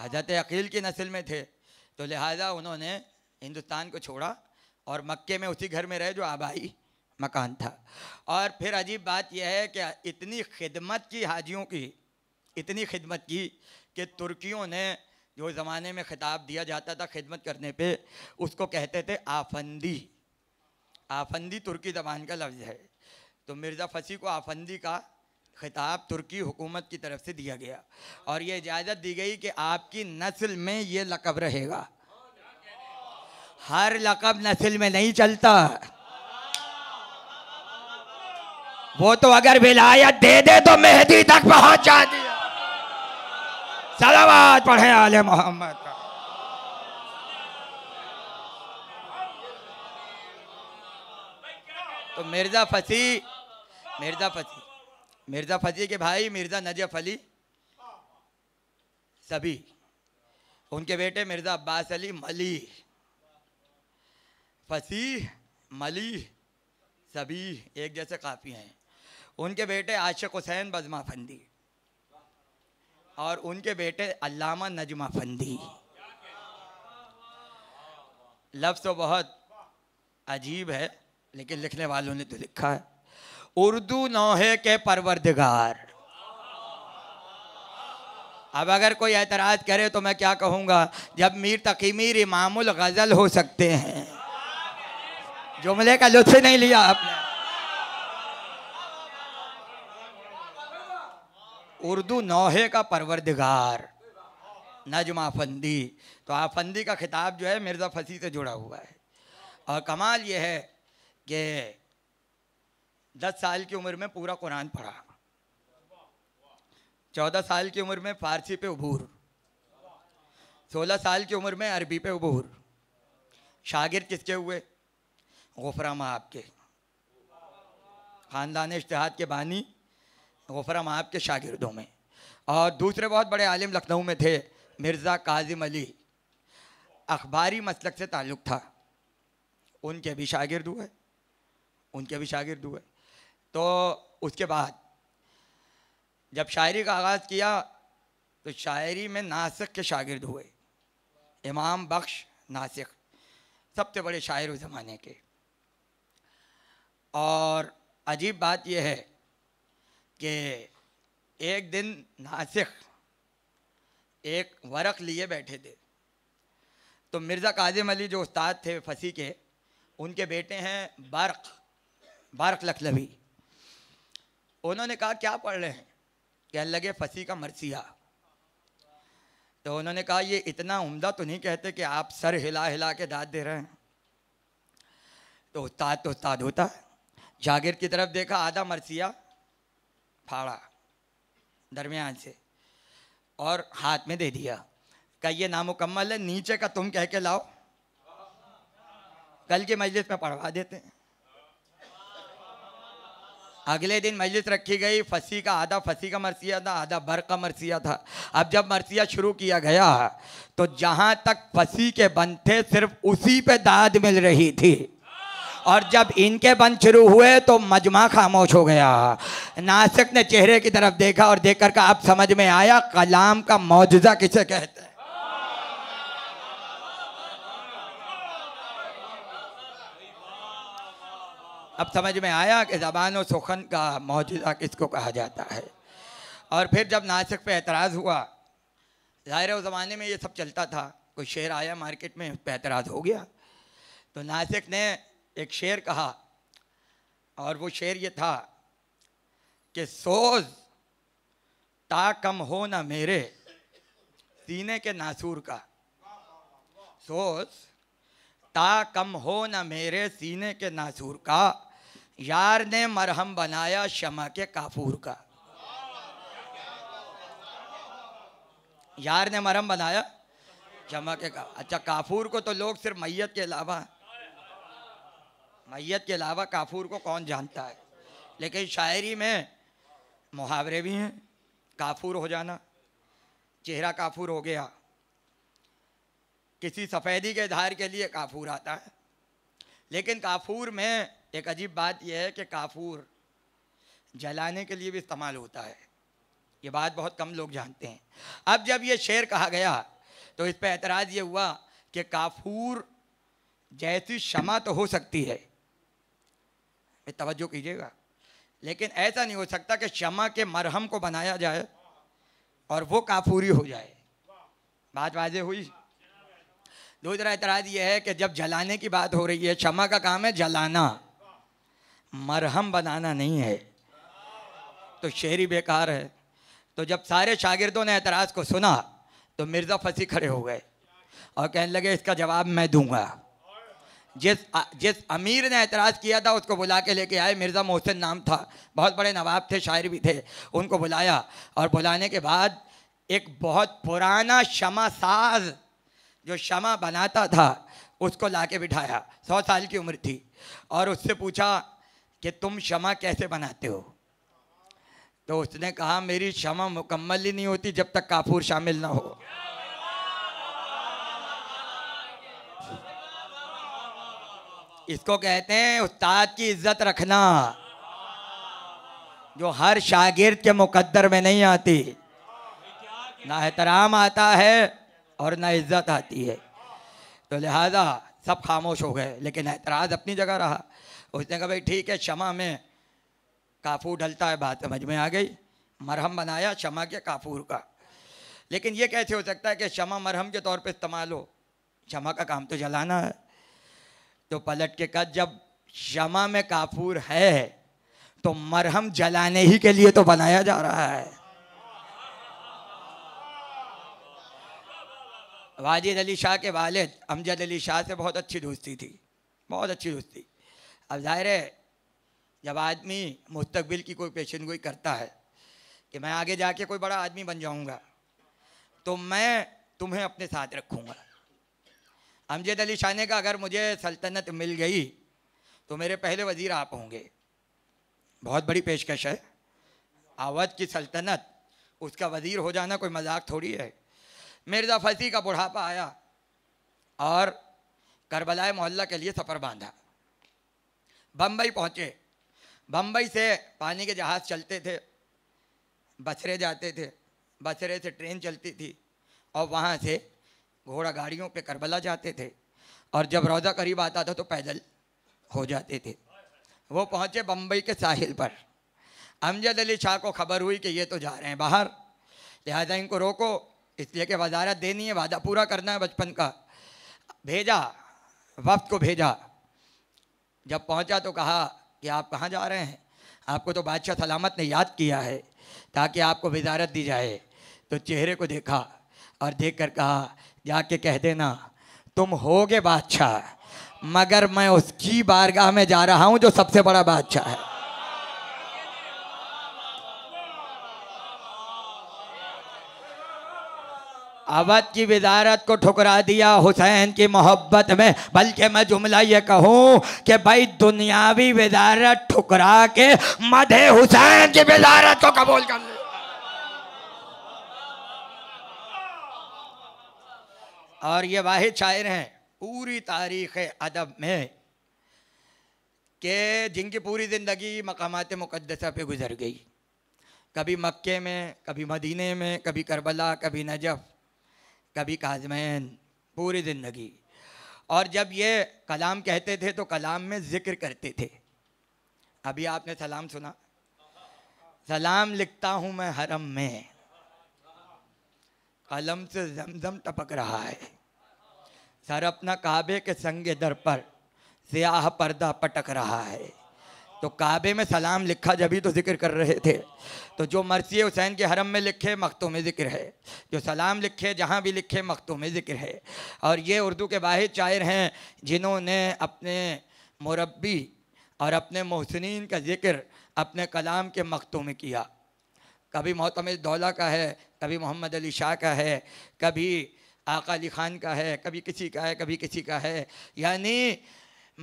हजरत अकील की नस्ल में थे तो लिहाजा उन्होंने हिंदुस्तान को छोड़ा और मक्के में उसी घर में रहे जो आबाई मकान था और फिर अजीब बात यह है कि इतनी खिदमत की हाजियों की इतनी खिदमत की कि तुर्कियों ने जो ज़माने में ख़िताब दिया जाता था खिदमत करने पे उसको कहते थे आफंदी आफंदी तुर्की ज़बान का लफ्ज़ है तो मिर्ज़ा फसी को आफंदी का खिताब तुर्की हुकूमत की तरफ से दिया गया और ये इजाज़त दी गई कि आपकी नस्ल में ये लकब रहेगा हर लकब नस्ल में नहीं चलता वो तो अगर विलायत दे दे तो मेहदी तक पहुंचा दिया सलावाद पढ़े आले मोहम्मद का तो मिर्ज़ा फसी मिर्ज़ा फसी मिर्ज़ा फसी के भाई मिर्ज़ा नजफ अली सभी उनके बेटे मिर्ज़ा अब्बास अली मली फसी मली सभी एक जैसे काफ़ी हैं उनके बेटे आशिक हुसैन बजमा फंदी और उनके बेटे अल्लामा नजमा फंदी लफ्ज़ तो बहुत अजीब है लेकिन लिखने वालों ने तो लिखा है उर्दू नौहे के परवरदिगार अब अगर कोई एतराज़ करे तो मैं क्या कहूँगा जब मीर तकी मीर इमामुल गज़ल हो सकते हैं जुमले का लुत्फ नहीं लिया आपने उर्दू नौहे का परवरदिगार नजम आफंदी तो आफंदी का खिताब जो है मिर्ज़ा फसी से जुड़ा हुआ है और कमाल यह है कि दस साल की उम्र में पूरा कुरान पढ़ा चौदह साल की उम्र में फ़ारसी पे उबूर सोलह साल की उम्र में अरबी पे उबूर शागिर किसके हुए गफरा माँ आपके ख़ानदान इश्तहाद के बानी गफर आपके शागिर्दों में और दूसरे बहुत बड़े आलिम लखनऊ में थे मिर्ज़ा काजिम अली अखबारी मसलक से ताल्लुक़ था उनके भी शागिर्द हुए उनके भी शागिर्द हुए तो उसके बाद जब शायरी का आगाज़ किया तो शायरी में नासिक के शागिर्द हुए इमाम बख्श नासिक सबसे बड़े शायर उस ज़माने के और अजीब बात यह है कि एक दिन नासिक एक वरक लिए बैठे थे तो मिर्ज़ा काजिम अली जो उस्ताद थे फसी के उनके बेटे हैं बर्क बर्क लखलवी उन्होंने कहा क्या पढ़ रहे हैं कहने लगे फसी का मरसिया तो उन्होंने कहा ये इतना उम्दा तो नहीं कहते कि आप सर हिला हिला के दाद दे रहे हैं तो उस्ताद तो उस्ताद होता है जागिर की तरफ देखा आधा मरसिया फाड़ा दरमियान से और हाथ में दे दिया का ये नामुकम्मल है नीचे का तुम कह के लाओ कल की मजलिस में पढ़वा देते हैं अगले दिन मजलिस रखी गई फंसी का आधा फसी का मरसिया था आधा भर का मरसिया था अब जब मरसिया शुरू किया गया तो जहाँ तक फंसी के बंद थे सिर्फ उसी पे दाद मिल रही थी और जब इनके बंद शुरू हुए तो मजमा खामोश हो गया नासिक ने चेहरे की तरफ देखा और देखकर कहा अब समझ में आया कलाम का मुजजा किसे कहते हैं अब समझ में आया कि ज़बान सुखन का मुजजा किसको कहा जाता है और फिर जब नासिक पे एतराज़ हुआ ज़ाहिर उस ज़माने में ये सब चलता था कोई शेर आया मार्केट में पे पर एतराज़ हो गया तो नासिक ने एक शेर कहा और वो शेर ये था कि सोज ता कम हो ना मेरे सीने के नासूर का सोज ता कम हो ना मेरे सीने के नासूर का यार ने मरहम बनाया शमा के काफूर का यार ने मरहम बनाया शमा के का अच्छा काफूर को तो लोग सिर्फ मैयत के अलावा मैयत के अलावा काफूर को कौन जानता है लेकिन शायरी में मुहावरे भी हैं काफूर हो जाना चेहरा काफूर हो गया किसी सफ़ेदी के धार के लिए काफूर आता है लेकिन काफूर में एक अजीब बात यह है कि काफूर जलाने के लिए भी इस्तेमाल होता है ये बात बहुत कम लोग जानते हैं अब जब ये शेर कहा गया तो इस पर एतराज़ ये हुआ कि काफूर जैसी शमा तो हो सकती है तवज्जो कीजिएगा लेकिन ऐसा नहीं हो सकता कि शमा के मरहम को बनाया जाए और वो काफूरी हो जाए बात वाजे हुई दूसरा एतराज़ ये है कि जब जलाने की बात हो रही है शमा का काम है जलाना मरहम बनाना नहीं है तो शेरी बेकार है तो जब सारे शागिर्दों ने एतराज़ को सुना तो मिर्ज़ा फंसी खड़े हो गए और कहने लगे इसका जवाब मैं दूंगा जिस जिस अमीर ने एतराज़ किया था उसको बुला के लेके आए मिर्ज़ा मोहसिन नाम था बहुत बड़े नवाब थे शायर भी थे उनको बुलाया और बुलाने के बाद एक बहुत पुराना शमा साज जो शमा बनाता था उसको ला के बिठाया सौ साल की उम्र थी और उससे पूछा कि तुम शमा कैसे बनाते हो तो उसने कहा मेरी शमा मुकम्मल ही नहीं होती जब तक काफूर शामिल ना हो इसको कहते हैं उस्ताद की इज्जत रखना जो हर शागिर्द के मुकद्दर में नहीं आती ना एहतराम आता है और ना इज्जत आती है तो लिहाजा सब खामोश हो गए लेकिन एतराज़ अपनी जगह रहा उसने कहा भाई ठीक है शमा में काफू ढलता है बात समझ में आ गई मरहम बनाया शमा के काफूर का लेकिन ये कैसे हो सकता है कि शमा मरहम के तौर पर इस्तेमाल हो शमा का काम तो जलाना है तो पलट के कहा जब शमा में काफूर है तो मरहम जलाने ही के लिए तो बनाया जा रहा है वाजिद अली शाह के वालिद अमजद अली शाह से बहुत अच्छी दोस्ती थी बहुत अच्छी दोस्ती अब जाहिर है जब आदमी मुस्तबिल की कोई पेशन गोई करता है कि मैं आगे जाके कोई बड़ा आदमी बन जाऊंगा तो मैं तुम्हें अपने साथ रखूंगा अमजद अली शाह ने कहा अगर मुझे सल्तनत मिल गई तो मेरे पहले वज़ीर आप होंगे बहुत बड़ी पेशकश है अवध की सल्तनत उसका वज़ीर हो जाना कोई मजाक थोड़ी है मिर्ज़ा फसी का बुढ़ापा आया और करबलाए मोहल्ला के लिए सफ़र बांधा बम्बई पहुँचे बम्बई से पानी के जहाज़ चलते थे बसरे जाते थे बसरे से ट्रेन चलती थी और वहाँ से घोड़ा गाड़ियों पे करबला जाते थे और जब रोज़ा करीब आता था तो पैदल हो जाते थे वो पहुँचे बम्बई के साहिल पर अमजद अली शाह को खबर हुई कि ये तो जा रहे हैं बाहर लिहाजा इनको रोको इसलिए कि वजारत देनी है वादा पूरा करना है बचपन का भेजा वक्त को भेजा जब पहुंचा तो कहा कि आप कहाँ जा रहे हैं आपको तो बादशाह सलामत ने याद किया है ताकि आपको वजारत दी जाए तो चेहरे को देखा और देख कर कहा जाके कह देना तुम होगे बादशाह मगर मैं उसकी बारगाह में जा रहा हूं जो सबसे बड़ा बादशाह है अवध की विदारत को ठुकरा दिया हुसैन की मोहब्बत में बल्कि मैं जुमला ये कहूँ कि भाई दुनियावी विदारत ठुकरा के मधे हुसैन की विदारत को कबूल कर ले और ये वाहि शायर हैं पूरी तारीख़ अदब में कि जिनकी पूरी ज़िंदगी मकाम मुकदसा पे गुजर गई कभी मक्के में कभी मदीने में कभी करबला कभी नजफ़ कभी काजमैन पूरी ज़िंदगी और जब ये कलाम कहते थे तो कलाम में ज़िक्र करते थे अभी आपने सलाम सुना सलाम लिखता हूँ मैं हरम में कलम से जमजम टपक रहा है सर अपना काबे के संगे दर पर सियाह पर्दा पटक रहा है तो काबे में सलाम लिखा जब ही तो जिक्र कर रहे थे तो जो मरसी हुसैन के हरम में लिखे मख्तों में ज़िक्र है जो सलाम लिखे जहाँ भी लिखे मख्तों में ज़िक्र है और ये उर्दू के वाहिद शायर हैं जिन्होंने अपने मुरबी और अपने मोहसिन का जिक्र अपने कलाम के मख्तों में किया कभी मोहतम दौला का है कभी मोहम्मद अली शाह का है कभी आका अली ख़ान का है कभी किसी का है कभी किसी का है यानी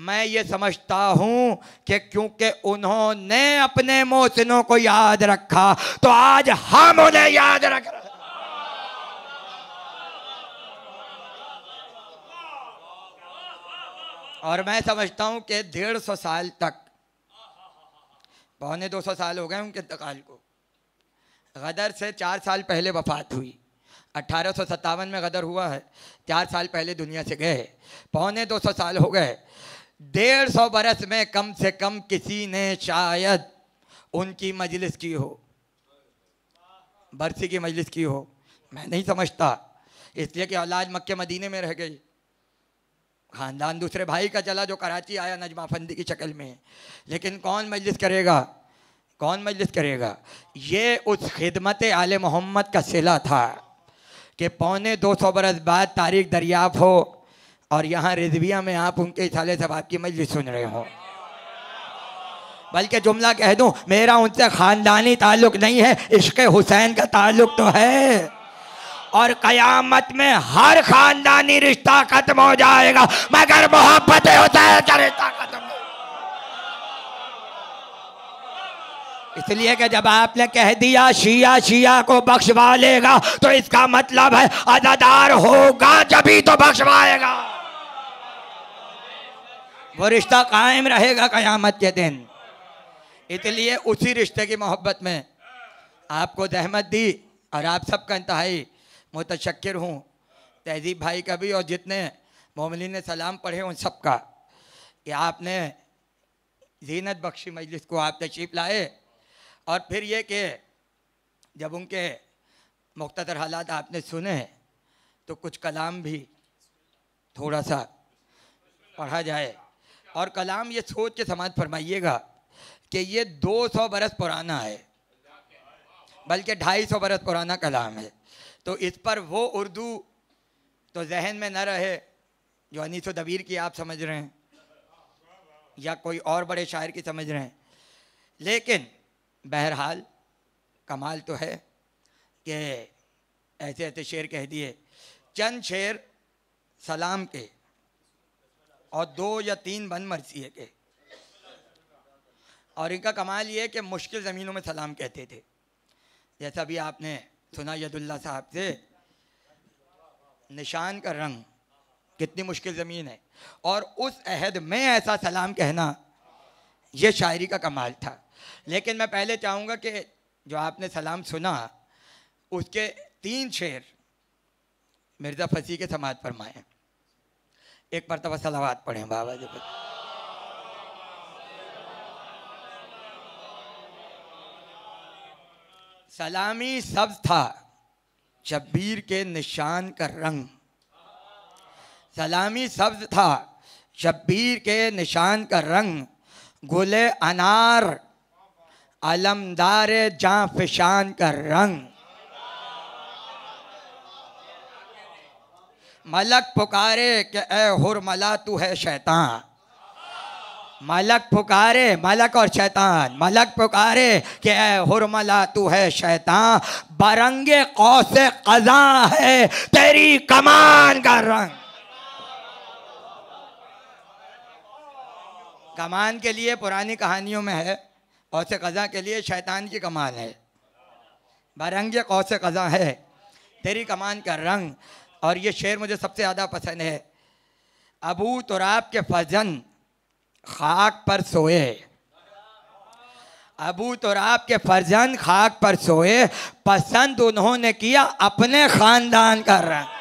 मैं ये समझता हूँ कि क्योंकि उन्होंने अपने मोहसिनों को याद रखा तो आज हम उन्हें याद रख रहे और मैं समझता हूँ कि डेढ़ सौ साल तक पौने दो सौ साल हो गए उनके इंतकाल को गदर से चार साल पहले वफात हुई अट्ठारह में गदर हुआ है चार साल पहले दुनिया से गए पौने दो सौ साल हो गए डेढ़ सौ बरस में कम से कम किसी ने शायद उनकी मजलिस की हो बरसी की मजलिस की हो मैं नहीं समझता इसलिए कि औलाद मक्के मदीने में रह गई ख़ानदान दूसरे भाई का चला जो कराची आया नजमा फंदी की शक्ल में लेकिन कौन मजलिस करेगा कौन मजलिस करेगा ये उस खिदमत आल मोहम्मद का सिला था कि पौने दो सौ बरस बाद तारीख दरियाफ़ हो और यहाँ रिजविया में आप उनके साले सब आपकी मजलिस सुन रहे हो बल्कि जुमला कह दूँ मेरा उनसे ख़ानदानी ताल्लुक़ नहीं है इश्क हुसैन का ताल्लुक़ तो है और क़यामत में हर ख़ानदानी रिश्ता ख़त्म हो जाएगा मगर मोहब्बत होता है रिश्ता ख़त्म इसलिए कि जब आपने कह दिया शिया शिया को बख्शवा लेगा तो इसका मतलब है अदादार होगा जब ही तो बख्शवाएगा वो रिश्ता कायम रहेगा क़यामत के दिन इसलिए उसी रिश्ते की मोहब्बत में आपको जहमत दी और आप सबका इंतहाई मुतशक्र हूँ तहजीब भाई का भी और जितने मोमिन ने सलाम पढ़े उन सबका कि आपने जीनत बख्शी मजलिस को आप तशीफ लाए और फिर ये कि जब उनके मुख्तर हालात आपने सुने हैं तो कुछ कलाम भी थोड़ा सा पढ़ा जाए और कलाम ये सोच के समाज फरमाइएगा कि ये 200 बरस पुराना है बल्कि 250 बरस पुराना कलाम है तो इस पर वो उर्दू तो जहन में न रहे जो अनीस दबीर की आप समझ रहे हैं या कोई और बड़े शायर की समझ रहे हैं लेकिन बहरहाल कमाल तो है कि ऐसे ऐसे शेर कह दिए चंद शेर सलाम के और दो या तीन बन मरसिए के और इनका कमाल ये है कि मुश्किल ज़मीनों में सलाम कहते थे जैसा भी आपने सुना यदुल्ला साहब से निशान का रंग कितनी मुश्किल ज़मीन है और उस अहद में ऐसा सलाम कहना ये शायरी का कमाल था लेकिन मैं पहले चाहूँगा कि जो आपने सलाम सुना उसके तीन शेर मिर्ज़ा फसी के समाज माए एक मरतबा सलावाद पढ़े बाबा जी पर सलामी सब था शब्बीर के निशान का रंग सलामी सब्ज था शब्बीर के निशान का रंग गुले अनार अलमदार जहाँ फिशान का रंग मलक पुकारे के ए हुरमला तू है शैतान मलक पुकारे मलक और शैतान मलक पुकारे के ए हुरमला तू है शैतान बरंगे कौसे कजा है तेरी कमान का रंग कमान के लिए पुरानी कहानियों में है कौस कज़ा के लिए शैतान की कमान है बरंग कौस कज़ा है तेरी कमान का रंग और ये शेर मुझे सबसे ज़्यादा पसंद है अबू तुराब के फजन खाक पर सोए अबू तुराब के फर्जन खाक पर सोए पसंद उन्होंने किया अपने ख़ानदान का रंग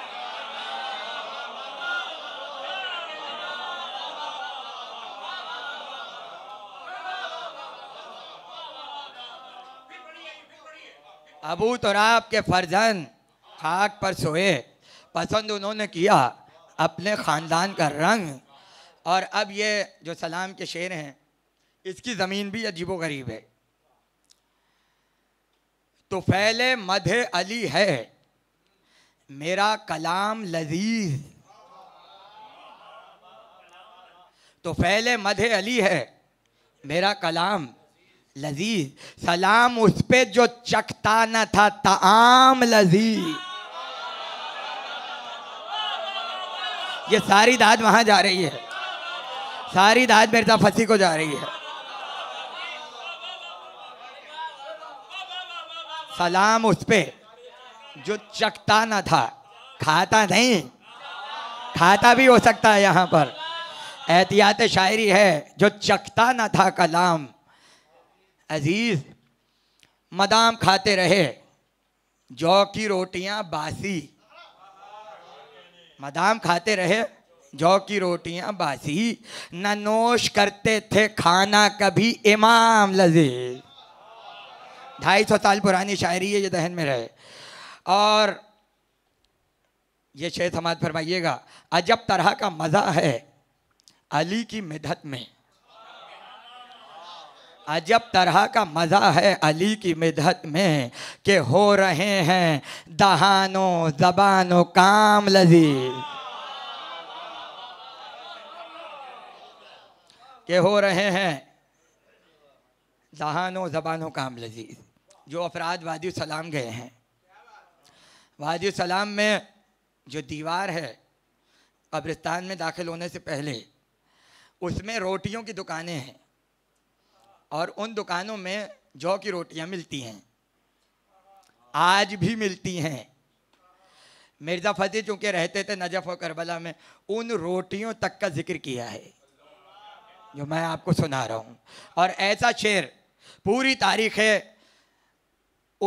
अबू तो आपके फर्जन खाक पर सोए पसंद उन्होंने किया अपने ख़ानदान का रंग और अब ये जो सलाम के शेर हैं इसकी ज़मीन भी अजीब गरीब है तो फैले मध अली है मेरा कलाम लजीज तो फैले मध अली है मेरा कलाम लजीज सलाम उस पर जो चखता न था तमाम लजीज ये सारी दाद वहां जा रही है सारी दाद मेरे फंसी को जा रही है सलाम उस पर जो चखता ना था खाता नहीं खाता भी हो सकता है यहां पर एहतियात शायरी है जो चखता ना था कलाम अजीज़ मदाम खाते रहे जौ की रोटियां बासी मदाम खाते रहे जौ की रोटियां बासी न नोश करते थे खाना कभी इमाम लजीज ढाई सौ साल पुरानी शायरी है ये दहन में रहे और ये शेर समाज फरमाइएगा अजब तरह का मज़ा है अली की मिधत में अजब तरह का मज़ा है अली की मिदहत में कि हो रहे हैं दहानों जबानों काम लजीज के हो रहे हैं दहानो जबानों काम लजीज जो अफराद वादी सलाम गए हैं वादी सलाम में जो दीवार है कब्रिस्तान में दाखिल होने से पहले उसमें रोटियों की दुकानें हैं और उन दुकानों में जौ की रोटियां मिलती हैं आज भी मिलती हैं मिर्ज़ा फतेह चूंकि रहते थे नजफ़ और करबला में उन रोटियों तक का जिक्र किया है जो मैं आपको सुना रहा हूँ और ऐसा शेर पूरी तारीख है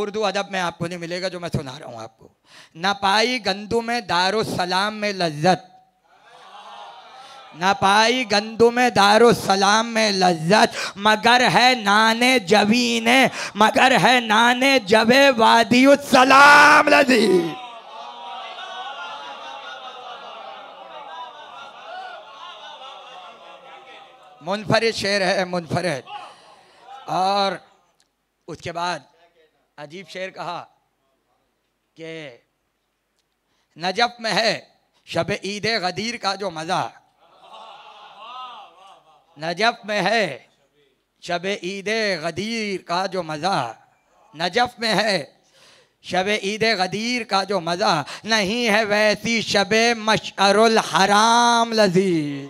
उर्दू अदब में आपको नहीं मिलेगा जो मैं सुना रहा हूँ आपको ना पाई गंदु में सलाम में लज्जत न पाई में दारो सलाम में लज्जत मगर है नाने जबीने मगर है नाने जबे वादी सलाम लजी मुनफरद शेर है मुनफरद और उसके बाद अजीब शेर कहा कि नजब में है शब ईद गदीर का जो मज़ा नजफ में है शब ईद गदीर का जो मज़ा नजफ में है शब ईद गदीर का जो मज़ा नहीं है वैसी शब मशरुल हराम लजीज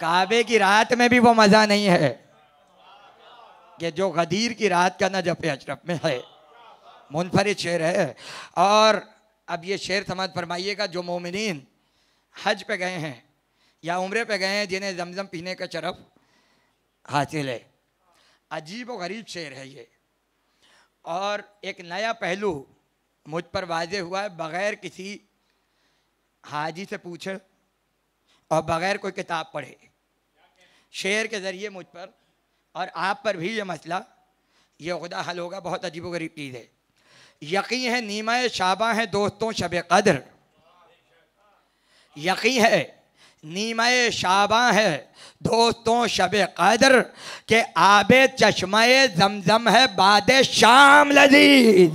काबे की रात में भी वो मज़ा नहीं है कि जो गदीर की रात का नजफ अशरफ में है मुनफरद शेर है और अब ये शेर समाज फरमाइएगा जो मोमिन हज पे गए हैं या उम्र पे गए हैं जिन्हें जमजम पीने का शरफ हासिल है अजीब और गरीब शेर है ये और एक नया पहलू मुझ पर वाजे हुआ है बग़ैर किसी हाजी से पूछे और बग़ैर कोई किताब पढ़े शेर के ज़रिए मुझ पर और आप पर भी ये मसला ये खुदा हल होगा बहुत अजीब गरीब चीज़ है यकी है नीमा शाबा है दोस्तों शब कदर यकी है नीमाए शाबा है दोस्तों शब कदर के आबे चश्मे जमजम है बाद शाम लजीज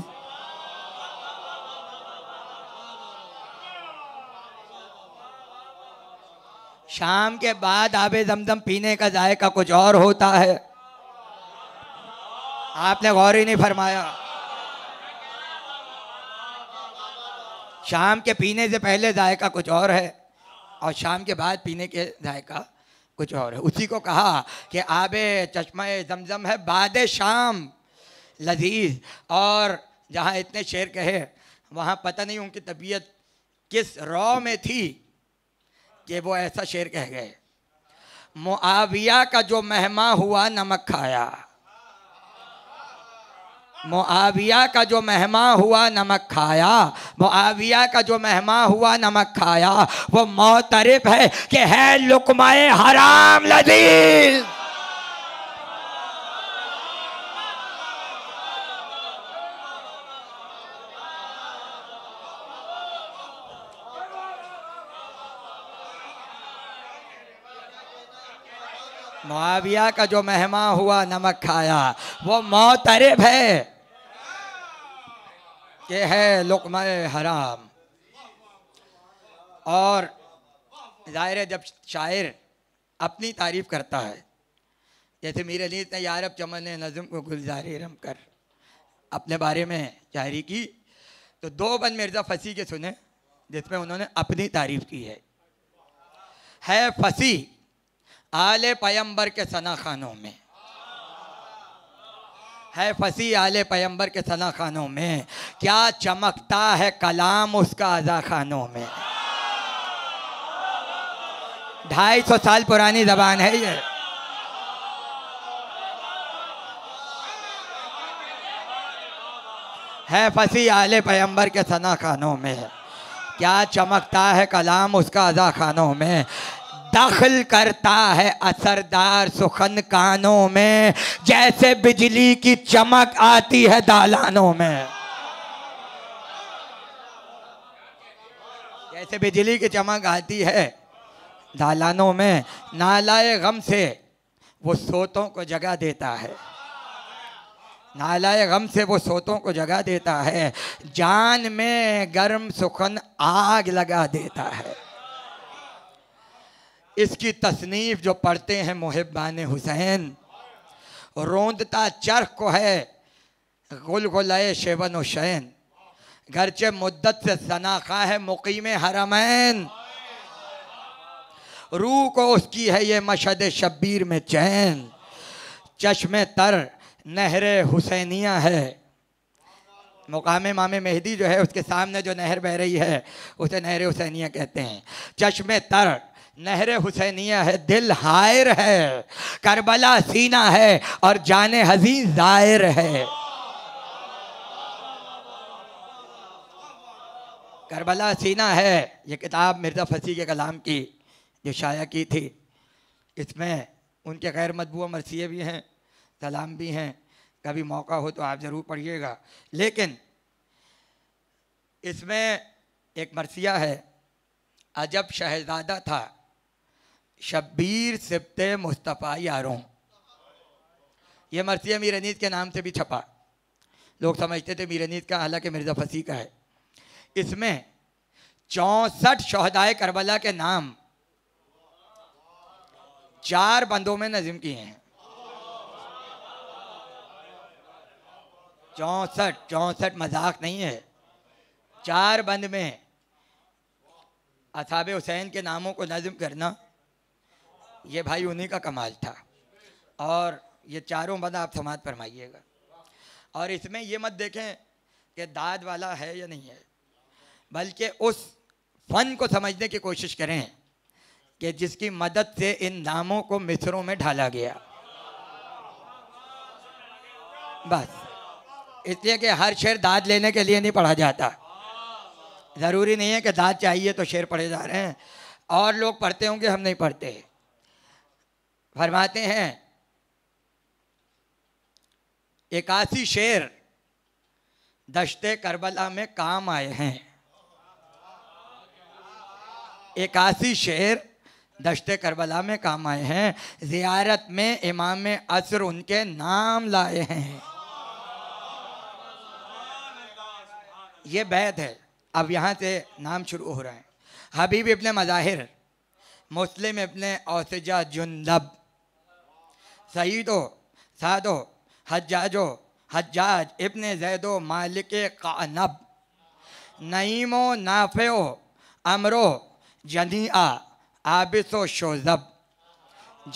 शाम के बाद आबे जमजम पीने का जायका कुछ और होता है आपने गौर ही नहीं फरमाया शाम के पीने से पहले जायका कुछ और है और शाम के बाद पीने के जायका कुछ और है उसी को कहा कि आब चश्मे जमजम है बाद शाम लजीज और जहाँ इतने शेर कहे वहाँ पता नहीं उनकी तबीयत किस रॉ में थी कि वो ऐसा शेर कह गए मुआविया का जो मेहमा हुआ नमक खाया मुआविया का जो मेहमा हुआ नमक खाया मुआविया का जो मेहमा हुआ नमक खाया वो मोतरिफ है कि है लुकमाए हराम लजीज मुआविया का जो मेहमा हुआ नमक खाया वो मोतरिफ है के है लुकमा हराम और ज़ाहिर है जब शायर अपनी तारीफ़ करता है जैसे मीर अली ने यारब चमन ने नज़म को गुलजार रम कर अपने बारे में शायरी की तो दो बंद मिर्ज़ा फसी के सुने जिसमें उन्होंने अपनी तारीफ़ की है है फसी आले पैम्बर के सना खानों में है फसी आले पैम्बर के सना खानों में क्या चमकता है कलाम उसका अजा खानों में ढाई सौ साल पुरानी जबान है ये है फसी आले पैम्बर के सना खानों में क्या चमकता है कलाम उसका अजा खानों में दखल करता है असरदार सुखन कानों में जैसे बिजली की चमक आती है दालानों में जैसे बिजली की चमक आती है दालानों में नालाए गम से वो सोतों को जगा देता है नालाए गम से वो सोतों को जगा देता है जान में गर्म सुखन आग लगा देता है इसकी तसनीफ जो पढ़ते हैं मुहबान हुसैन रोंदता चरख को है गुल गुलाए शेबन हुसैन गरचे मुद्दत से सनाखा है मुकीम हरमैन रूह को उसकी है ये मशद शब्बीर में चैन चश्मे तर नहर हुसैनिया है मुकाम मामे मेहदी जो है उसके सामने जो नहर बह रही है उसे नहर हुसैनिया कहते हैं चश्मे तर नहर हुसैनिया है दिल हायर है करबला सीना है और जान हजी जायर है करबला सीना है ये किताब मिर्ज़ा फसी के कलाम की जो शाया की थी इसमें उनके गैर मदबू मरसिए भी हैं कलाम भी हैं कभी मौका हो तो आप ज़रूर पढ़िएगा लेकिन इसमें एक मरसिया है अजब शहजादा था शब्बीर सिबते मुस्तफ़ा यारों ये मरसिया मीर के नाम से भी छपा लोग समझते थे मीर का हालांकि मिर्ज़ा फसी का है इसमें चौंसठ शहदाय करबला के नाम चार बंदों में नज़म किए हैं चौंसठ चौंसठ मजाक नहीं है चार बंद में असाब हुसैन के नामों को नज़म करना ये भाई उन्हीं का कमाल था और ये चारों बंदा आप समाज फरमाइएगा और इसमें ये मत देखें कि दाद वाला है या नहीं है बल्कि उस फन को समझने की कोशिश करें कि जिसकी मदद से इन नामों को मिस्रों में ढाला गया बस इसलिए कि हर शेर दाद लेने के लिए नहीं पढ़ा जाता ज़रूरी नहीं है कि दाद चाहिए तो शेर पढ़े जा रहे हैं और लोग पढ़ते होंगे हम नहीं पढ़ते फरमाते हैं इक्यासी शेर दशते करबला में काम आए हैं इक्यासी शेर दशते करबला में काम आए हैं ज़ियारत में इमाम असर उनके नाम लाए हैं ये बैत है अब यहाँ से नाम शुरू हो रहा है हबीब इबन मज़ाहिर मुस्लिम इबन औसजा जुन्दब सईदो सादो हजाजो हजाज इब्ने जैदो मालिक कानब नईमो नाफो अमरो जनिया आबिसो शोजब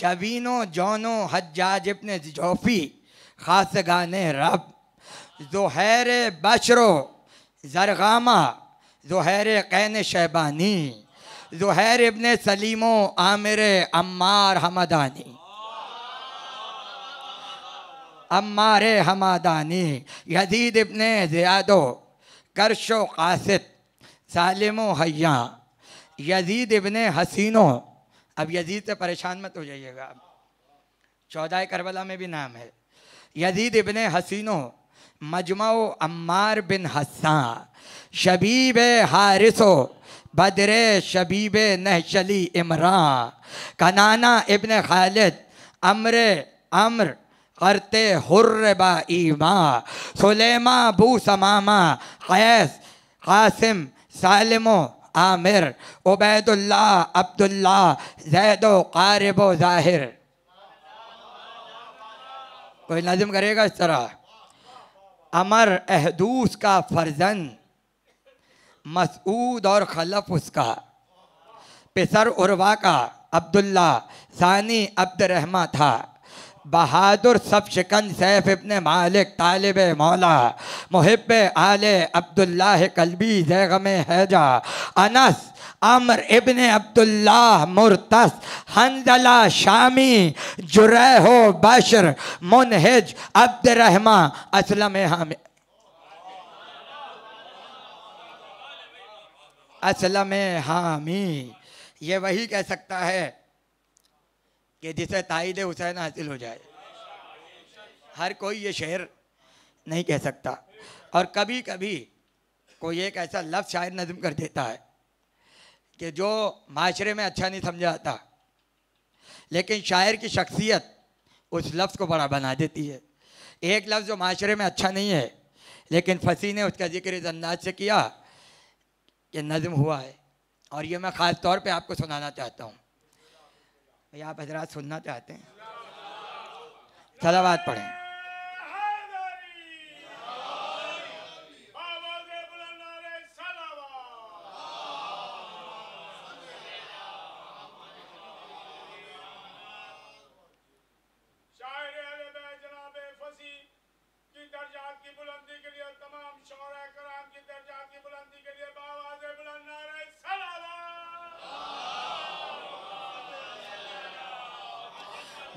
जबीनो जोनो हजाज इब्ने जोफ़ी ख़ास गाने रब जहैर बशरो जरगामा जहैर कैन शैबानी जहैर इब्ने सलीमो आमिर अम्मार हमदानी अम्मारे हमादानी यदीद इबन ज़ियादो करशो कासिद सालिमो हैया यजीद इबन हसीनो अब यजीद से परेशान मत हो जाइएगा आप चौदह करबला में भी नाम है यजीद इबन हसीनो मजमा अम्मार बिन हस्सा शबीब हारिसो बदर शबीब नहशली इमरान कनाना इबन खालिद अम्र अम्र करते हुर्रबा ईमा सुलेमा बू समामा कैस आसिम सालिमो आमिर उबैदुल्ला अब्दुल्ला जैदो कारबो ज़ाहिर कोई नज़म करेगा इस तरह अमर अहदूस का फर्जन मसूद और खलफ उसका पिसर उर्वा का अब्दुल्ला सानी अब्दरहमा था बहादुर सब शिकन सैफ इबन मालिक तालिब मौला मुहब आल अब्दुल्ला कलबी जैगम हैजा अनस अमर इबन अब्दुल्ला मुरतस हंजला शामी हो बशर मुनहज अब्दरहमा असलम हाम असलम हामी ये वही कह सकता है कि जिसे ताइद हुसैन हासिल हो जाए हर कोई ये शेर नहीं कह सकता और कभी कभी कोई एक ऐसा लफ्ज़ शायर नज़म कर देता है कि जो माशरे में अच्छा नहीं समझा आता लेकिन शायर की शख्सियत उस लफ्ज़ को बड़ा बना देती है एक लफ्ज़ जो माशरे में अच्छा नहीं है लेकिन फसी ने उसका जिक्र इस अंदाज से किया कि नज़म हुआ है और ये मैं ख़ास तौर पे आपको सुनाना चाहता हूँ आप हजरात सुनना चाहते हैं सलावाद पढ़ें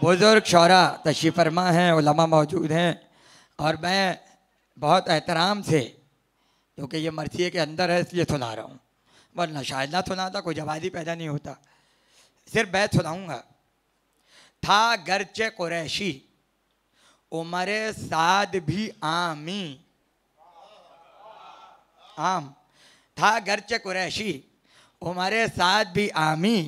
बुज़ुर्ग शौरा तशी फरमा हैं उलमा मौजूद हैं और मैं बहुत एहतराम से क्योंकि ये मरसी के अंदर है इसलिए सुना रहा हूँ वरना शायद ना सुनाता कोई जवाब ही पैदा नहीं होता सिर्फ बैत सुनाऊँगा था गर्चे कुरैशी उमर साद भी आमी आम था गरचे कुरैशी उमर साद भी आमी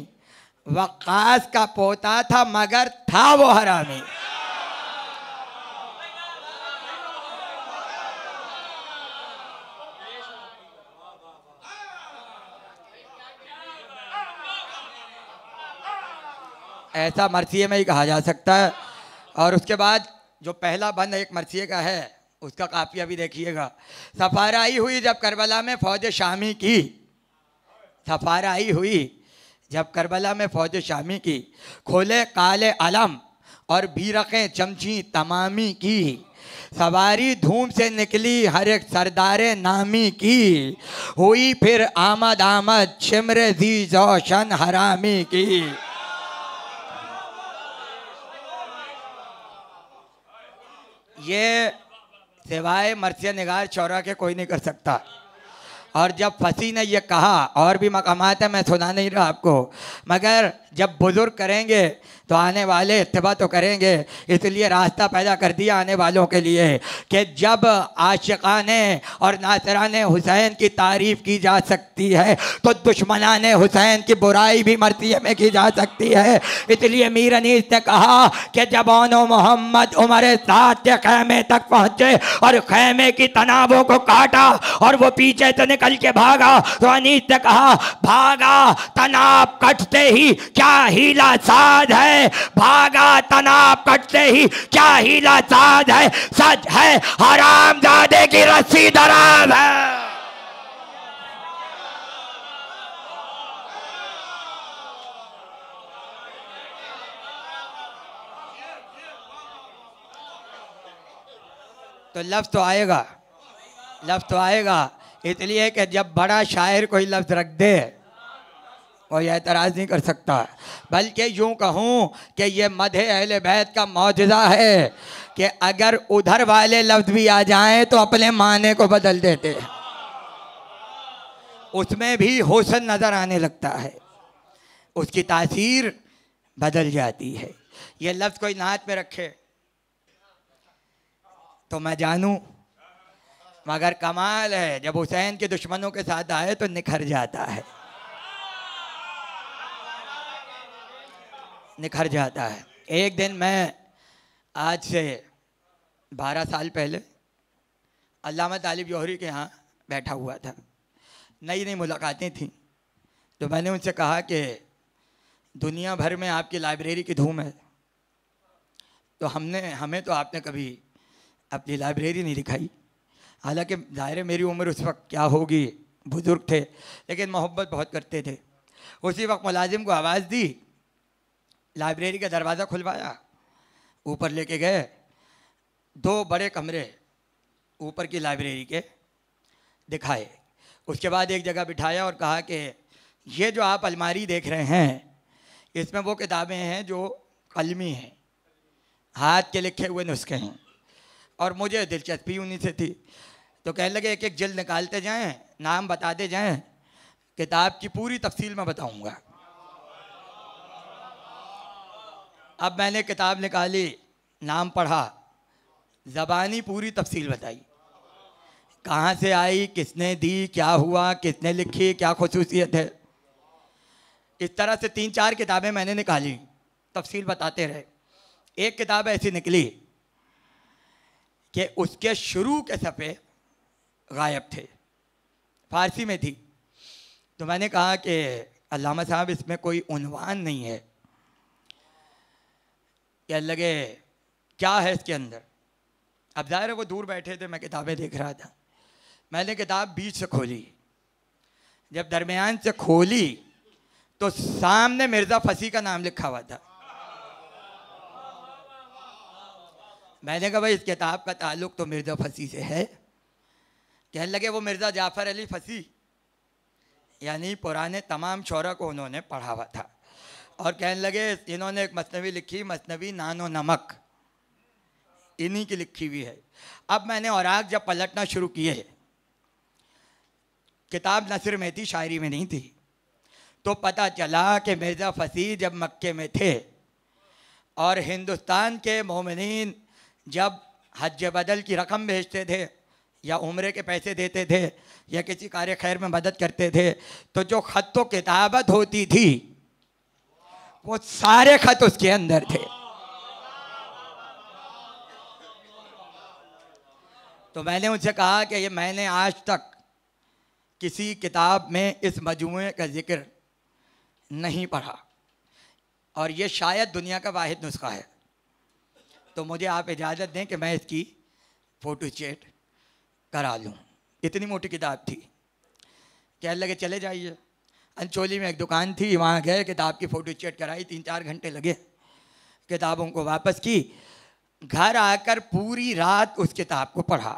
वक्स का पोता था मगर था वो हरामी ऐसा मरसिए में ही कहा जा सकता है और उसके बाद जो पहला बंद एक मरसिए का है उसका काफिया भी देखिएगा सफाराई हुई जब करबला में फौज शामी की सफाराई हुई जब करबला में फौज शामी की खोले काले अलम और भीरखें चमची तमामी की सवारी धूम से निकली हर एक सरदार नामी की हुई फिर आमद आमद छिमर दी जोशन हरामी की ये सिवाय मरसिया निगार चौरा के कोई नहीं कर सकता और जब फसी ने ये कहा और भी मकामात है मैं सुना नहीं रहा आपको मगर जब बुज़ुर्ग करेंगे तो आने वाले इतवा तो करेंगे इसलिए रास्ता पैदा कर दिया आने वालों के लिए कि जब आशान और नासरान हुसैन की तारीफ़ की जा सकती है तो दुश्मनान हुसैन की बुराई भी मरती में की जा सकती है इसलिए मीर अनीस ने कहा कि जब ओनो मोहम्मद उमर सात खैमे तक पहुँचे और खैमे की तनावों को काटा और वो पीछे तो निकल के भागा तो अनीस ने कहा भागा तनाव कटते ही क्या हीला साध है है भागा तनाव कटते ही क्या ही लासाज है सच है हराम जादे की रस्सी दराज है तो लफ्ज़ तो आएगा लफ्ज़ तो आएगा इसलिए कि जब बड़ा शायर कोई लफ्ज़ रख दे और यह एतराज़ नहीं कर सकता बल्कि यूँ कहूँ कि यह मध अहल बैत का मुआजा है कि अगर उधर वाले लफ्ज़ भी आ जाए तो अपने माने को बदल देते उसमें भी हुसन नज़र आने लगता है उसकी तासीर बदल जाती है ये लफ्ज़ कोई नात में रखे तो मैं जानूँ मगर कमाल है जब हुसैन के दुश्मनों के साथ आए तो निखर जाता है निखर जाता है एक दिन मैं आज से बारह साल पहले अलामा तालिब जौहरी के यहाँ बैठा हुआ था नई नई मुलाकातें थीं तो मैंने उनसे कहा कि दुनिया भर में आपकी लाइब्रेरी की धूम है तो हमने हमें तो आपने कभी अपनी लाइब्रेरी नहीं दिखाई हालांकि दायरे मेरी उम्र उस वक्त क्या होगी बुज़ुर्ग थे लेकिन मोहब्बत बहुत करते थे उसी वक्त मुलाजिम को आवाज़ दी लाइब्रेरी का दरवाज़ा खुलवाया ऊपर लेके गए दो बड़े कमरे ऊपर की लाइब्रेरी के दिखाए उसके बाद एक जगह बिठाया और कहा कि ये जो आप अलमारी देख रहे हैं इसमें वो किताबें हैं जो कलमी हैं हाथ के लिखे हुए नुस्खे हैं और मुझे दिलचस्पी उन्हीं से थी तो कहने लगे एक एक जल्द निकालते जाएं नाम बताते जाएं किताब की पूरी तफसील मैं बताऊंगा अब मैंने किताब निकाली नाम पढ़ा ज़बानी पूरी तफसील बताई कहाँ से आई किसने दी क्या हुआ किसने लिखी क्या खसूसियत है इस तरह से तीन चार किताबें मैंने निकाली तफसील बताते रहे एक किताब ऐसी निकली कि उसके शुरू के सफ़े गायब थे फ़ारसी में थी तो मैंने कहा कि अलामा साहब इसमें कोई उनवान नहीं है कह लगे क्या है इसके अंदर अब जाहिर है वो दूर बैठे थे मैं किताबें देख रहा था मैंने किताब बीच से खोली जब दरमियान से खोली तो सामने मिर्ज़ा फसी का नाम लिखा हुआ था मैंने कहा भाई इस किताब का ताल्लुक तो मिर्ज़ा फसी से है कह लगे वो मिर्ज़ा जाफ़र अली फसी यानी पुराने तमाम शौरा को उन्होंने पढ़ा हुआ था और कहने लगे इन्होंने एक मसनवी लिखी मसनवी नानो नमक इन्हीं की लिखी हुई है अब मैंने और आग जब पलटना शुरू किए किताब नसर थी शायरी में नहीं थी तो पता चला कि मिर्ज़ा फसी जब मक्के में थे और हिंदुस्तान के मोमिन जब हज बदल की रकम भेजते थे या उम्र के पैसे देते थे या किसी कार्य खैर में मदद करते थे तो जो ख़त किताबत होती थी वो सारे खत उसके अंदर थे तो मैंने उनसे कहा कि ये मैंने आज तक किसी किताब में इस मजमू का ज़िक्र नहीं पढ़ा और ये शायद दुनिया का वाद नुस्खा है तो मुझे आप इजाज़त दें कि मैं इसकी फ़ोटो चेट करा लूँ इतनी मोटी किताब थी कह लगे चले जाइए अंचोली में एक दुकान थी वहाँ गए किताब की फ़ोटो चेट कराई तीन चार घंटे लगे किताबों को वापस की घर आकर पूरी रात उस किताब को पढ़ा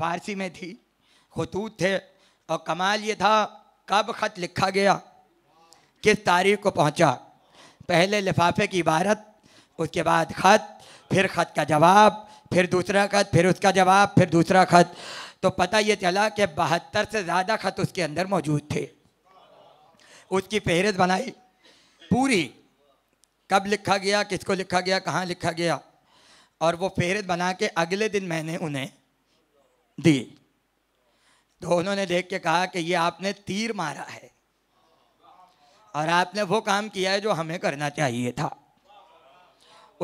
फारसी में थी खतूत थे और कमाल ये था कब ख़त लिखा गया किस तारीख को पहुंचा पहले लिफाफे की इबारत उसके बाद ख़त फिर ख़त का जवाब फिर दूसरा ख़त फिर उसका जवाब फिर दूसरा ख़त तो पता ये चला कि बहत्तर से ज़्यादा ख़त उसके अंदर मौजूद थे उसकी फहरिस्त बनाई पूरी कब लिखा गया किसको लिखा गया कहाँ लिखा गया और वो फहरिस्त बना के अगले दिन मैंने उन्हें दी तो उन्होंने देख के कहा कि ये आपने तीर मारा है और आपने वो काम किया है जो हमें करना चाहिए था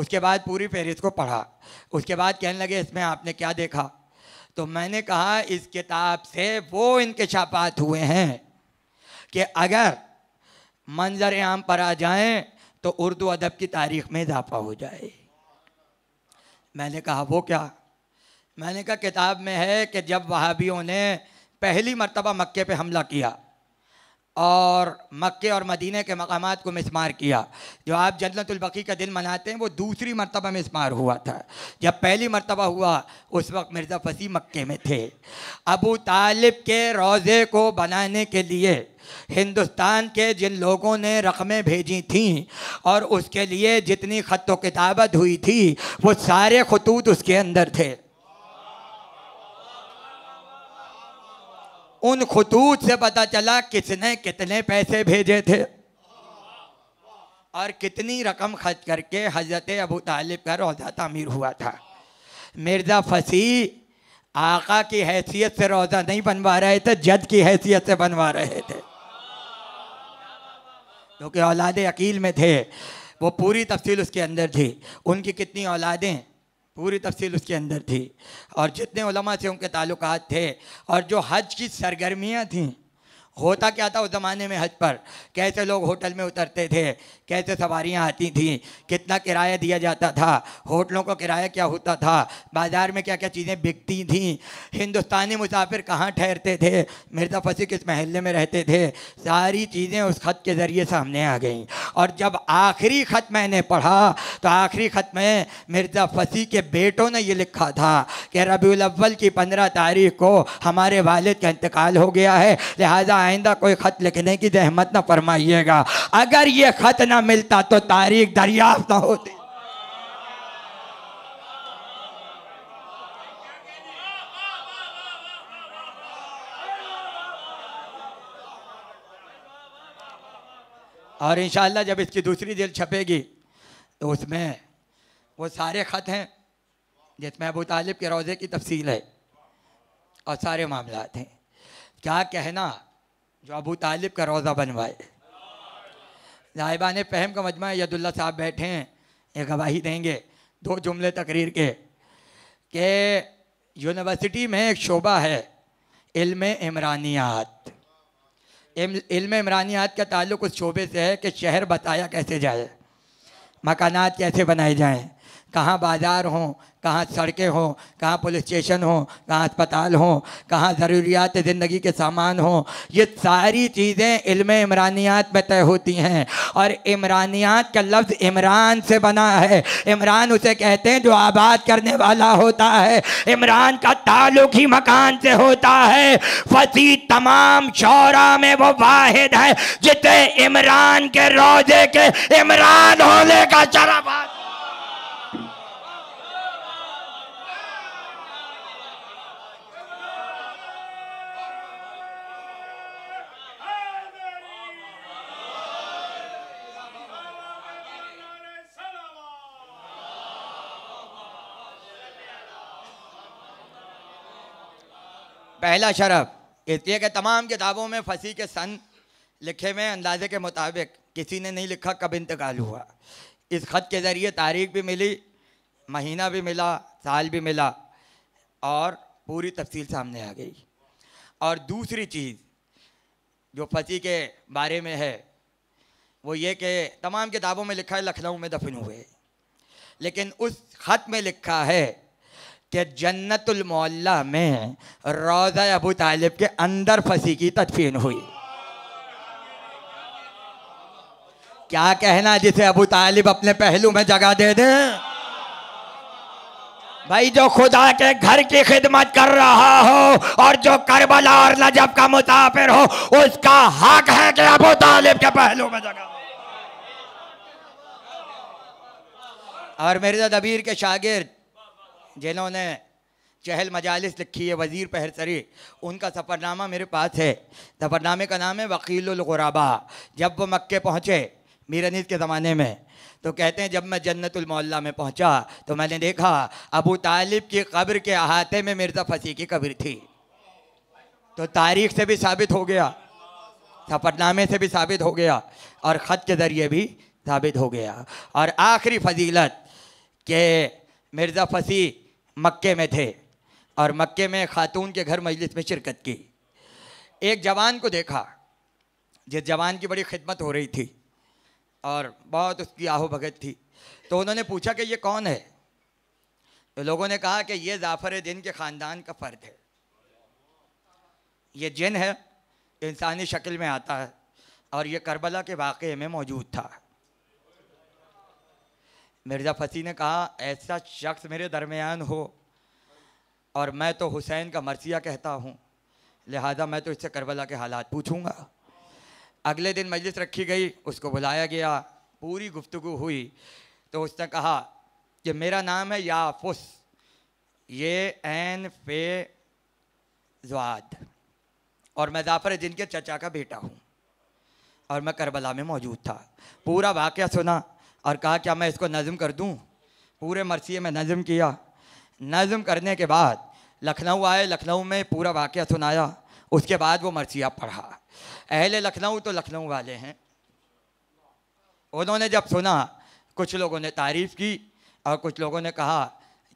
उसके बाद पूरी फहरिस्त को पढ़ा उसके बाद कहने लगे इसमें आपने क्या देखा तो मैंने कहा इस किताब से वो इनके छापात हुए हैं कि अगर मंजर आम पर आ जाएं तो उर्दू अदब की तारीख में इजाफा हो जाए मैंने कहा वो क्या मैंने कहा किताब में है कि जब वहाबियों ने पहली मरतबा मक्के पे हमला किया और मक्के और मदीने के मकाम को मिसमार किया जो आप जन्नतुल्बकी का दिन मनाते हैं वो दूसरी मरतबा मिसमार हुआ था जब पहली मरतबा हुआ उस वक्त मिर्ज़ा फसी मक्के में थे अबू तालिब के रोज़े को बनाने के लिए हिंदुस्तान के जिन लोगों ने रकमें भेजी थीं और उसके लिए जितनी ख़त किताबत हुई थी वो सारे खतूत उसके अंदर थे उन खतूत से पता चला किसने कितने पैसे भेजे थे और कितनी रकम खर्च करके हज़रत अबू तालिब का रोज़ा तमीर हुआ था मिर्ज़ा फसी आका की हैसियत से रोज़ा नहीं बनवा रहे थे जद की हैसियत से बनवा रहे थे क्योंकि औलाद अकील में थे वो पूरी तफसील उसके अंदर थी उनकी कितनी औलादें पूरी तफसील उसके अंदर थी और जितने उलमा से उनके ताल्लुक थे और जो हज की सरगर्मियाँ थीं होता क्या था उस ज़माने में हज पर कैसे लोग होटल में उतरते थे कैसे सवारियाँ आती थीं कितना किराया दिया जाता था होटलों का किराया क्या होता था बाज़ार में क्या क्या चीज़ें बिकती थीं हिंदुस्तानी मुसाफिर कहाँ ठहरते थे मिर्ज़ा फसी किस महल्ले में रहते थे सारी चीज़ें उस ख़त के ज़रिए सामने आ गई और जब आखिरी ख़त मैंने पढ़ा तो आखिरी ख़त में मिर्ज़ा फसी के बेटों ने ये लिखा था कि रबी अव्वल की पंद्रह तारीख को हमारे वालद का इंतकाल हो गया है लिहाजा आइंदा कोई ख़त लिखने की जहमत तो ना फरमाइएगा अगर ये ख़त ना मिलता तो तारीख दरियाफ्त ना होती और इन जब इसकी दूसरी जेल छपेगी तो उसमें वो सारे ख़त हैं जिसमें अबू तालिब के रोज़े की तफसील है और सारे मामला हैं क्या कहना जो अबू तालिब का रोज़ा बनवाए नायबान पहम का मजमा यदुल्ला साहब बैठे हैं ये गवाही देंगे दो जुमले तकरीर के कि यूनिवर्सिटी में एक शोबा है इल्म इमरानियात इल्म इमरानियात का ताल्लुक़ उस शोबे से है कि शहर बताया कैसे जाए मकानात कैसे बनाए जाएँ कहाँ बाज़ार हों कहाँ सड़कें हों कहाँ पुलिस स्टेशन हों कहाँ अस्पताल हों कहाँ ज़रूरियात ज़िंदगी के सामान हों ये सारी चीज़ें इल्म इमरानियात में तय होती हैं और इमरानियात का लफ्ज़ इमरान से बना है इमरान उसे कहते हैं जो आबाद करने वाला होता है इमरान का ताल्लुक ही मकान से होता है फसी तमाम शौरा में वो वाहिद है जिसे इमरान के रोजे के इमरान होने का शराब पहला शरफ इसलिए कि तमाम किताबों में फंसी के सन लिखे हुए अंदाजे के मुताबिक किसी ने नहीं लिखा कब इंतकाल हुआ इस ख़त के ज़रिए तारीख भी मिली महीना भी मिला साल भी मिला और पूरी तफसील सामने आ गई और दूसरी चीज़ जो फंसी के बारे में है वो ये कि तमाम किताबों में लिखा है लखनऊ में दफन हुए लेकिन उस ख़त में लिखा है कि जन्नतुलमोल्ला में रोज़ा अबू तालिब के अंदर फंसी की तदफीन हुई क्या कहना जिसे अबू तालिब अपने पहलू में जगह दे दे भाई जो खुदा के घर की खिदमत कर रहा हो और जो करबला और नजब का मुताफिर हो उसका हक है कि अबू तालिब के पहलू में जगह और मेरे तो दबीर के शागिर्द जिन्होंने चहल मजालस लिखी है वज़ीर पहरसरी उनका सफ़रनामा मेरे पास है सफ़रनामे का नाम है वकीलगुराबा जब वो मक्के पहुँचे मीर के ज़माने में तो कहते हैं जब मैं जन्नतमौला में पहुँचा तो मैंने देखा अबू तालिब की कब्र के अहाते में मिर्ज़ा फसी की कब्र थी तो तारीख से भी साबित हो गया सफ़रनामे से भी साबित हो गया और ख़त के ज़रिए भी साबित हो गया और आखिरी फजीलत के मिर्ज़ा फसी मक्के में थे और मक्के में ख़ातून के घर मजलिस में शिरकत की एक जवान को देखा जिस जवान की बड़ी खिदमत हो रही थी और बहुत उसकी आहो भगत थी तो उन्होंने पूछा कि ये कौन है तो लोगों ने कहा कि ये जाफ़र दिन के ख़ानदान का फ़र्द है ये जिन है इंसानी शक्ल में आता है और ये करबला के वाक़े में मौजूद था मिर्ज़ा फसी ने कहा ऐसा शख्स मेरे दरमियान हो और मैं तो हुसैन का मरसिया कहता हूँ लिहाजा मैं तो इससे करबला के हालात पूछूँगा अगले दिन मजलिस रखी गई उसको बुलाया गया पूरी गुफ्तु हुई तो उसने कहा कि मेरा नाम है याफुस ये एन फे जवाद और मैं जाफर जिनके चचा का बेटा हूँ और मैं करबला में मौजूद था पूरा वाक़ सुना और कहा क्या मैं इसको नज़म कर दूँ पूरे मरसिए में नज़म किया नज़म करने के बाद लखनऊ आए लखनऊ में पूरा वाक़ सुनाया उसके बाद वो मरसिया पढ़ा अहले लखनऊ तो लखनऊ वाले हैं उन्होंने जब सुना कुछ लोगों ने तारीफ़ की और कुछ लोगों ने कहा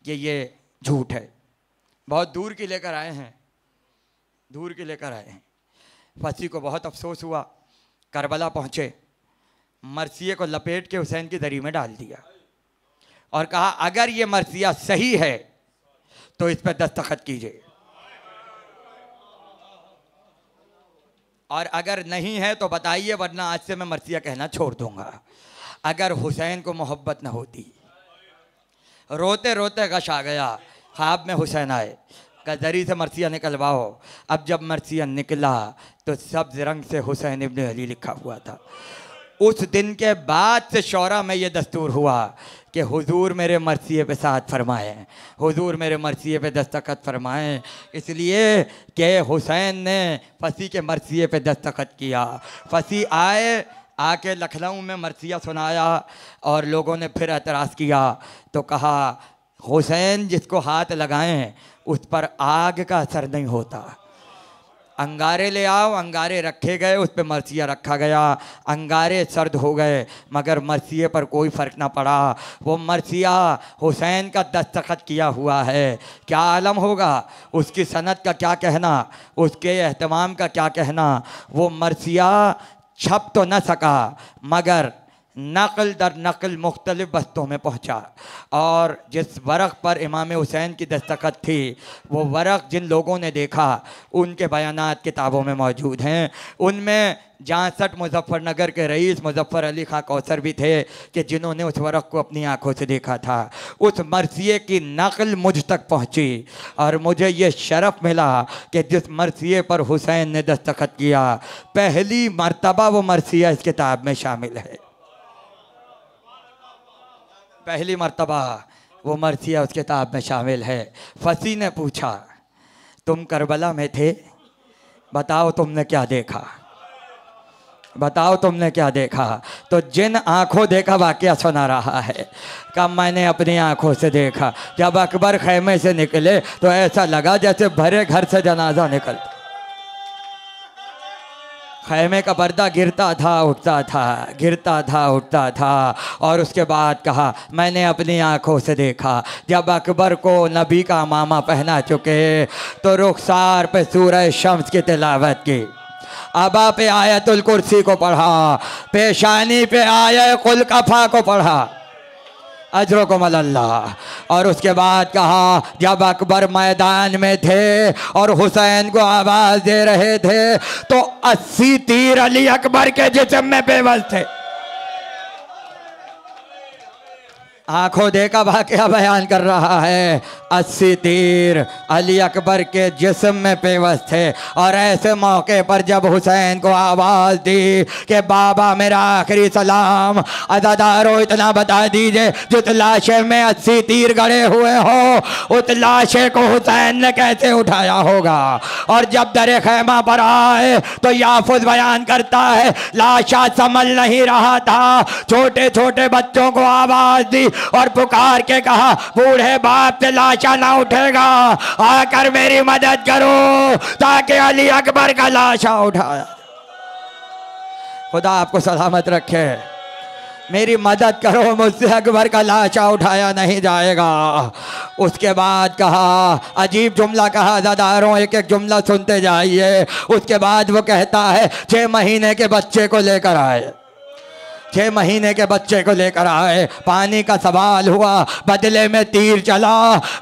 कि ये झूठ है बहुत दूर की लेकर आए हैं दूर की लेकर आए हैं फसी को बहुत अफसोस हुआ करबला पहुँचे मरसिए को लपेट के हुसैन की दरी में डाल दिया और कहा अगर ये मरसिया सही है तो इस पर दस्तखत कीजिए और अगर नहीं है तो बताइए वरना आज से मैं मरसिया कहना छोड़ दूंगा अगर हुसैन को मोहब्बत ना होती रोते रोते गश आ गया ख्वाब में हुसैन आए कदरी से मरसिया निकलवाओ अब जब मरसिया निकला तो सब्ज रंग से हुसैन इबन अली लिखा हुआ था उस दिन के बाद से शौरा में ये दस्तूर हुआ कि हुजूर मेरे मरसी पे साथ फरमाएं हुजूर मेरे मरसी पे दस्तखत फरमाएं इसलिए कि हुसैन ने फसी के मरसी पे दस्तखत किया फसी आए आके लखनऊ में मरसिया सुनाया और लोगों ने फिर एतराज़ किया तो कहा हुसैन जिसको हाथ लगाएं उस पर आग का असर नहीं होता अंगारे ले आओ अंगारे रखे गए उस पर मरसिया रखा गया अंगारे सर्द हो गए मगर मरसिए पर कोई फ़र्क ना पड़ा वो मरसिया हुसैन का दस्तखत किया हुआ है क्या आलम होगा उसकी सनत का क्या कहना उसके अहतमाम का क्या कहना वो मरसिया छप तो न सका मगर नकल दर नकल मुख्तलिफ बस्तों में पहुँचा और जिस वर्क़ पर इमाम हुसैन की दस्तखत थी वो वर्क़ जिन लोगों ने देखा उनके बयान किताबों में मौजूद हैं उनमें जांसठ मुजफ्फरनगर के रईस मुजफ्फ़र अली खां कौसर भी थे कि जिन्होंने उस वर्क़ को अपनी आँखों से देखा था उस मरसिए की नकल मुझ तक पहुँची और मुझे ये शरफ़ मिला कि जिस मरसिए पर हुसैन ने दस्तखत किया पहली मरतबा वो मरसिया इस किताब में शामिल है पहली मरतबा वो मरसिया उस किताब में शामिल है फसी ने पूछा तुम करबला में थे बताओ तुमने क्या देखा बताओ तुमने क्या देखा तो जिन आंखों देखा वाक्य सुना रहा है कब मैंने अपनी आंखों से देखा जब अकबर खैमे से निकले तो ऐसा लगा जैसे भरे घर से जनाजा निकलता खैमे का पर्दा गिरता था उठता था गिरता था उठता था और उसके बाद कहा मैंने अपनी आँखों से देखा जब अकबर को नबी का मामा पहना चुके तो रुखसार पे सूरह शम्स की तिलावत की अबा पे आयतुल कुर्सी को पढ़ा पेशानी पे आय कुल कफा को पढ़ा अजरों को मल्ला और उसके बाद कहा जब अकबर मैदान में थे और हुसैन को आवाज़ दे रहे थे तो अस्सी तीर अली अकबर के जिसम में बेबल थे आंखों देखा वाक्य बयान कर रहा है अस्सी तीर अली अकबर के जिसम में पेवस थे और ऐसे मौके पर जब हुसैन को आवाज़ दी कि बाबा मेरा आखिरी सलाम अदादारो इतना बता दीजिए जिस लाशे में अस्सी तीर गड़े हुए हो उस लाशे को हुसैन ने कैसे उठाया होगा और जब दर खैमा पर आए तो याफुज बयान करता है लाशा संभल नहीं रहा था छोटे छोटे बच्चों को आवाज़ दी और पुकार के कहा बूढ़े बाप लाश बच्चा ना उठेगा आकर मेरी मदद करो ताकि अली अकबर का लाशा उठाया खुदा आपको सलामत रखे मेरी मदद करो मुझसे अकबर का लाशा उठाया नहीं जाएगा उसके बाद कहा अजीब जुमला कहा ज़दारों एक एक जुमला सुनते जाइए उसके बाद वो कहता है छः महीने के बच्चे को लेकर आए छह महीने के बच्चे को लेकर आए पानी का सवाल हुआ बदले में तीर चला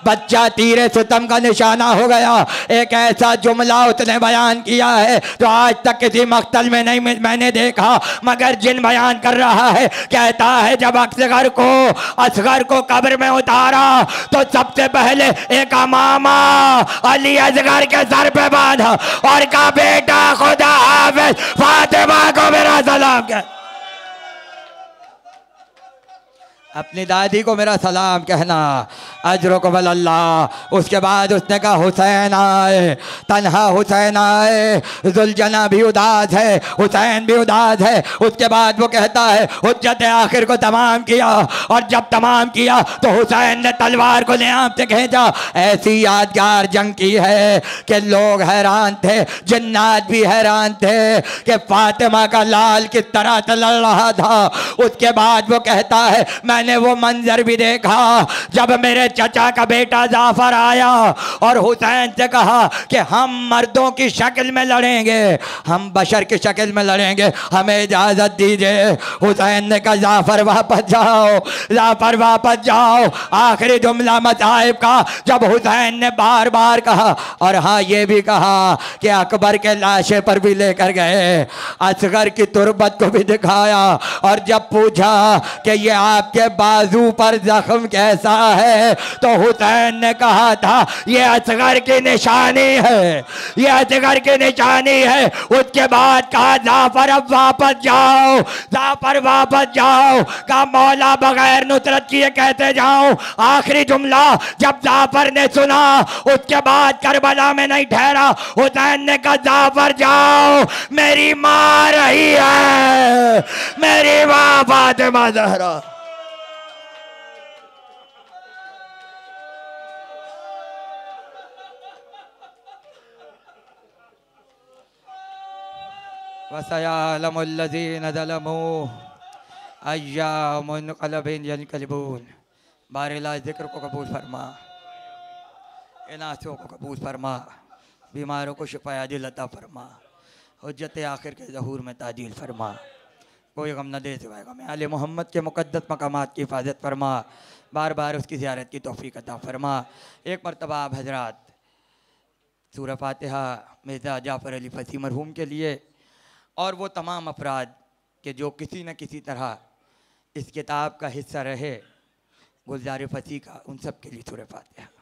बच्चा तीर सितम का निशाना हो गया एक ऐसा जुमला उसने बयान किया है तो आज तक किसी मख्तल में नहीं मैंने देखा मगर जिन बयान कर रहा है कहता है जब असगर को असगर को कब्र में उतारा तो सबसे पहले एक मामा अली असगर के सर पे बांधा और का बेटा खुदा हाफिज फातिमा को मेरा सलाम कह अपनी दादी को मेरा सलाम कहना अजर कबल अल्लाह उसके बाद उसने कहा हुसैन आए तनहा हुसैन आए जुलजना भी उदास है हुसैन भी उदास है उसके बाद वो कहता है हजत आखिर को तमाम किया और जब तमाम किया तो हुसैन ने तलवार को लेआम से खेचा ऐसी यादगार जंग की है कि लोग हैरान थे जन्नात भी हैरान थे कि फातिमा का लाल किस तरह से लड़ रहा था उसके बाद वो कहता है मैं मैंने वो मंजर भी देखा जब मेरे चचा का बेटा जाफर आया और हुसैन से कहा कि हम मर्दों की शक्ल में लड़ेंगे हम बशर की शक्ल में लड़ेंगे हमें इजाज़त दीजिए हुसैन ने कहा जाफर वापस जाओ जाफर वापस जाओ आखिरी जुमला मसाहिब का जब हुसैन ने बार बार कहा और हाँ ये भी कहा कि अकबर के लाशे पर भी लेकर गए असगर की तुरबत को भी दिखाया और जब पूछा कि ये आपके बाजू पर जख्म कैसा है तो हुसैन ने कहा था ये असगर की निशानी है ये असगर की निशानी है उसके बाद कहा जाफर अब वापस जाओ जाफर वापस जाओ का मौला बगैर नुसरत किए कहते जाओ आखिरी जुमला जब जाफर ने सुना उसके बाद करबला में नहीं ठहरा हुसैन ने कहा जाफर जाओ मेरी मार रही है मेरी माँ फातिमा जहरा वसयालमल्लिनदलमो अयामकलबिन यनकलबून बारला ज़िक्र को कबूल फरमा इनासों को कबूल फरमा बीमारों को शिफाया दिलता फरमा हजरत आखिर के जहूर में ताजील फरमा कोई गम न दे सिवाय गम आल मोहम्मद के मुकदस मकाम की हिफाजत फरमा बार बार उसकी ज्यारत की तोफ़ी अता फरमा एक मरतबा आप हजरात सूर फातहा मिर्ज़ा जाफ़र अली फ़सी मरहूम के लिए और वो तमाम अफराद के जो किसी न किसी तरह इस किताब का हिस्सा रहे गुलजार फसी का उन सब के लिए थोड़े फातहा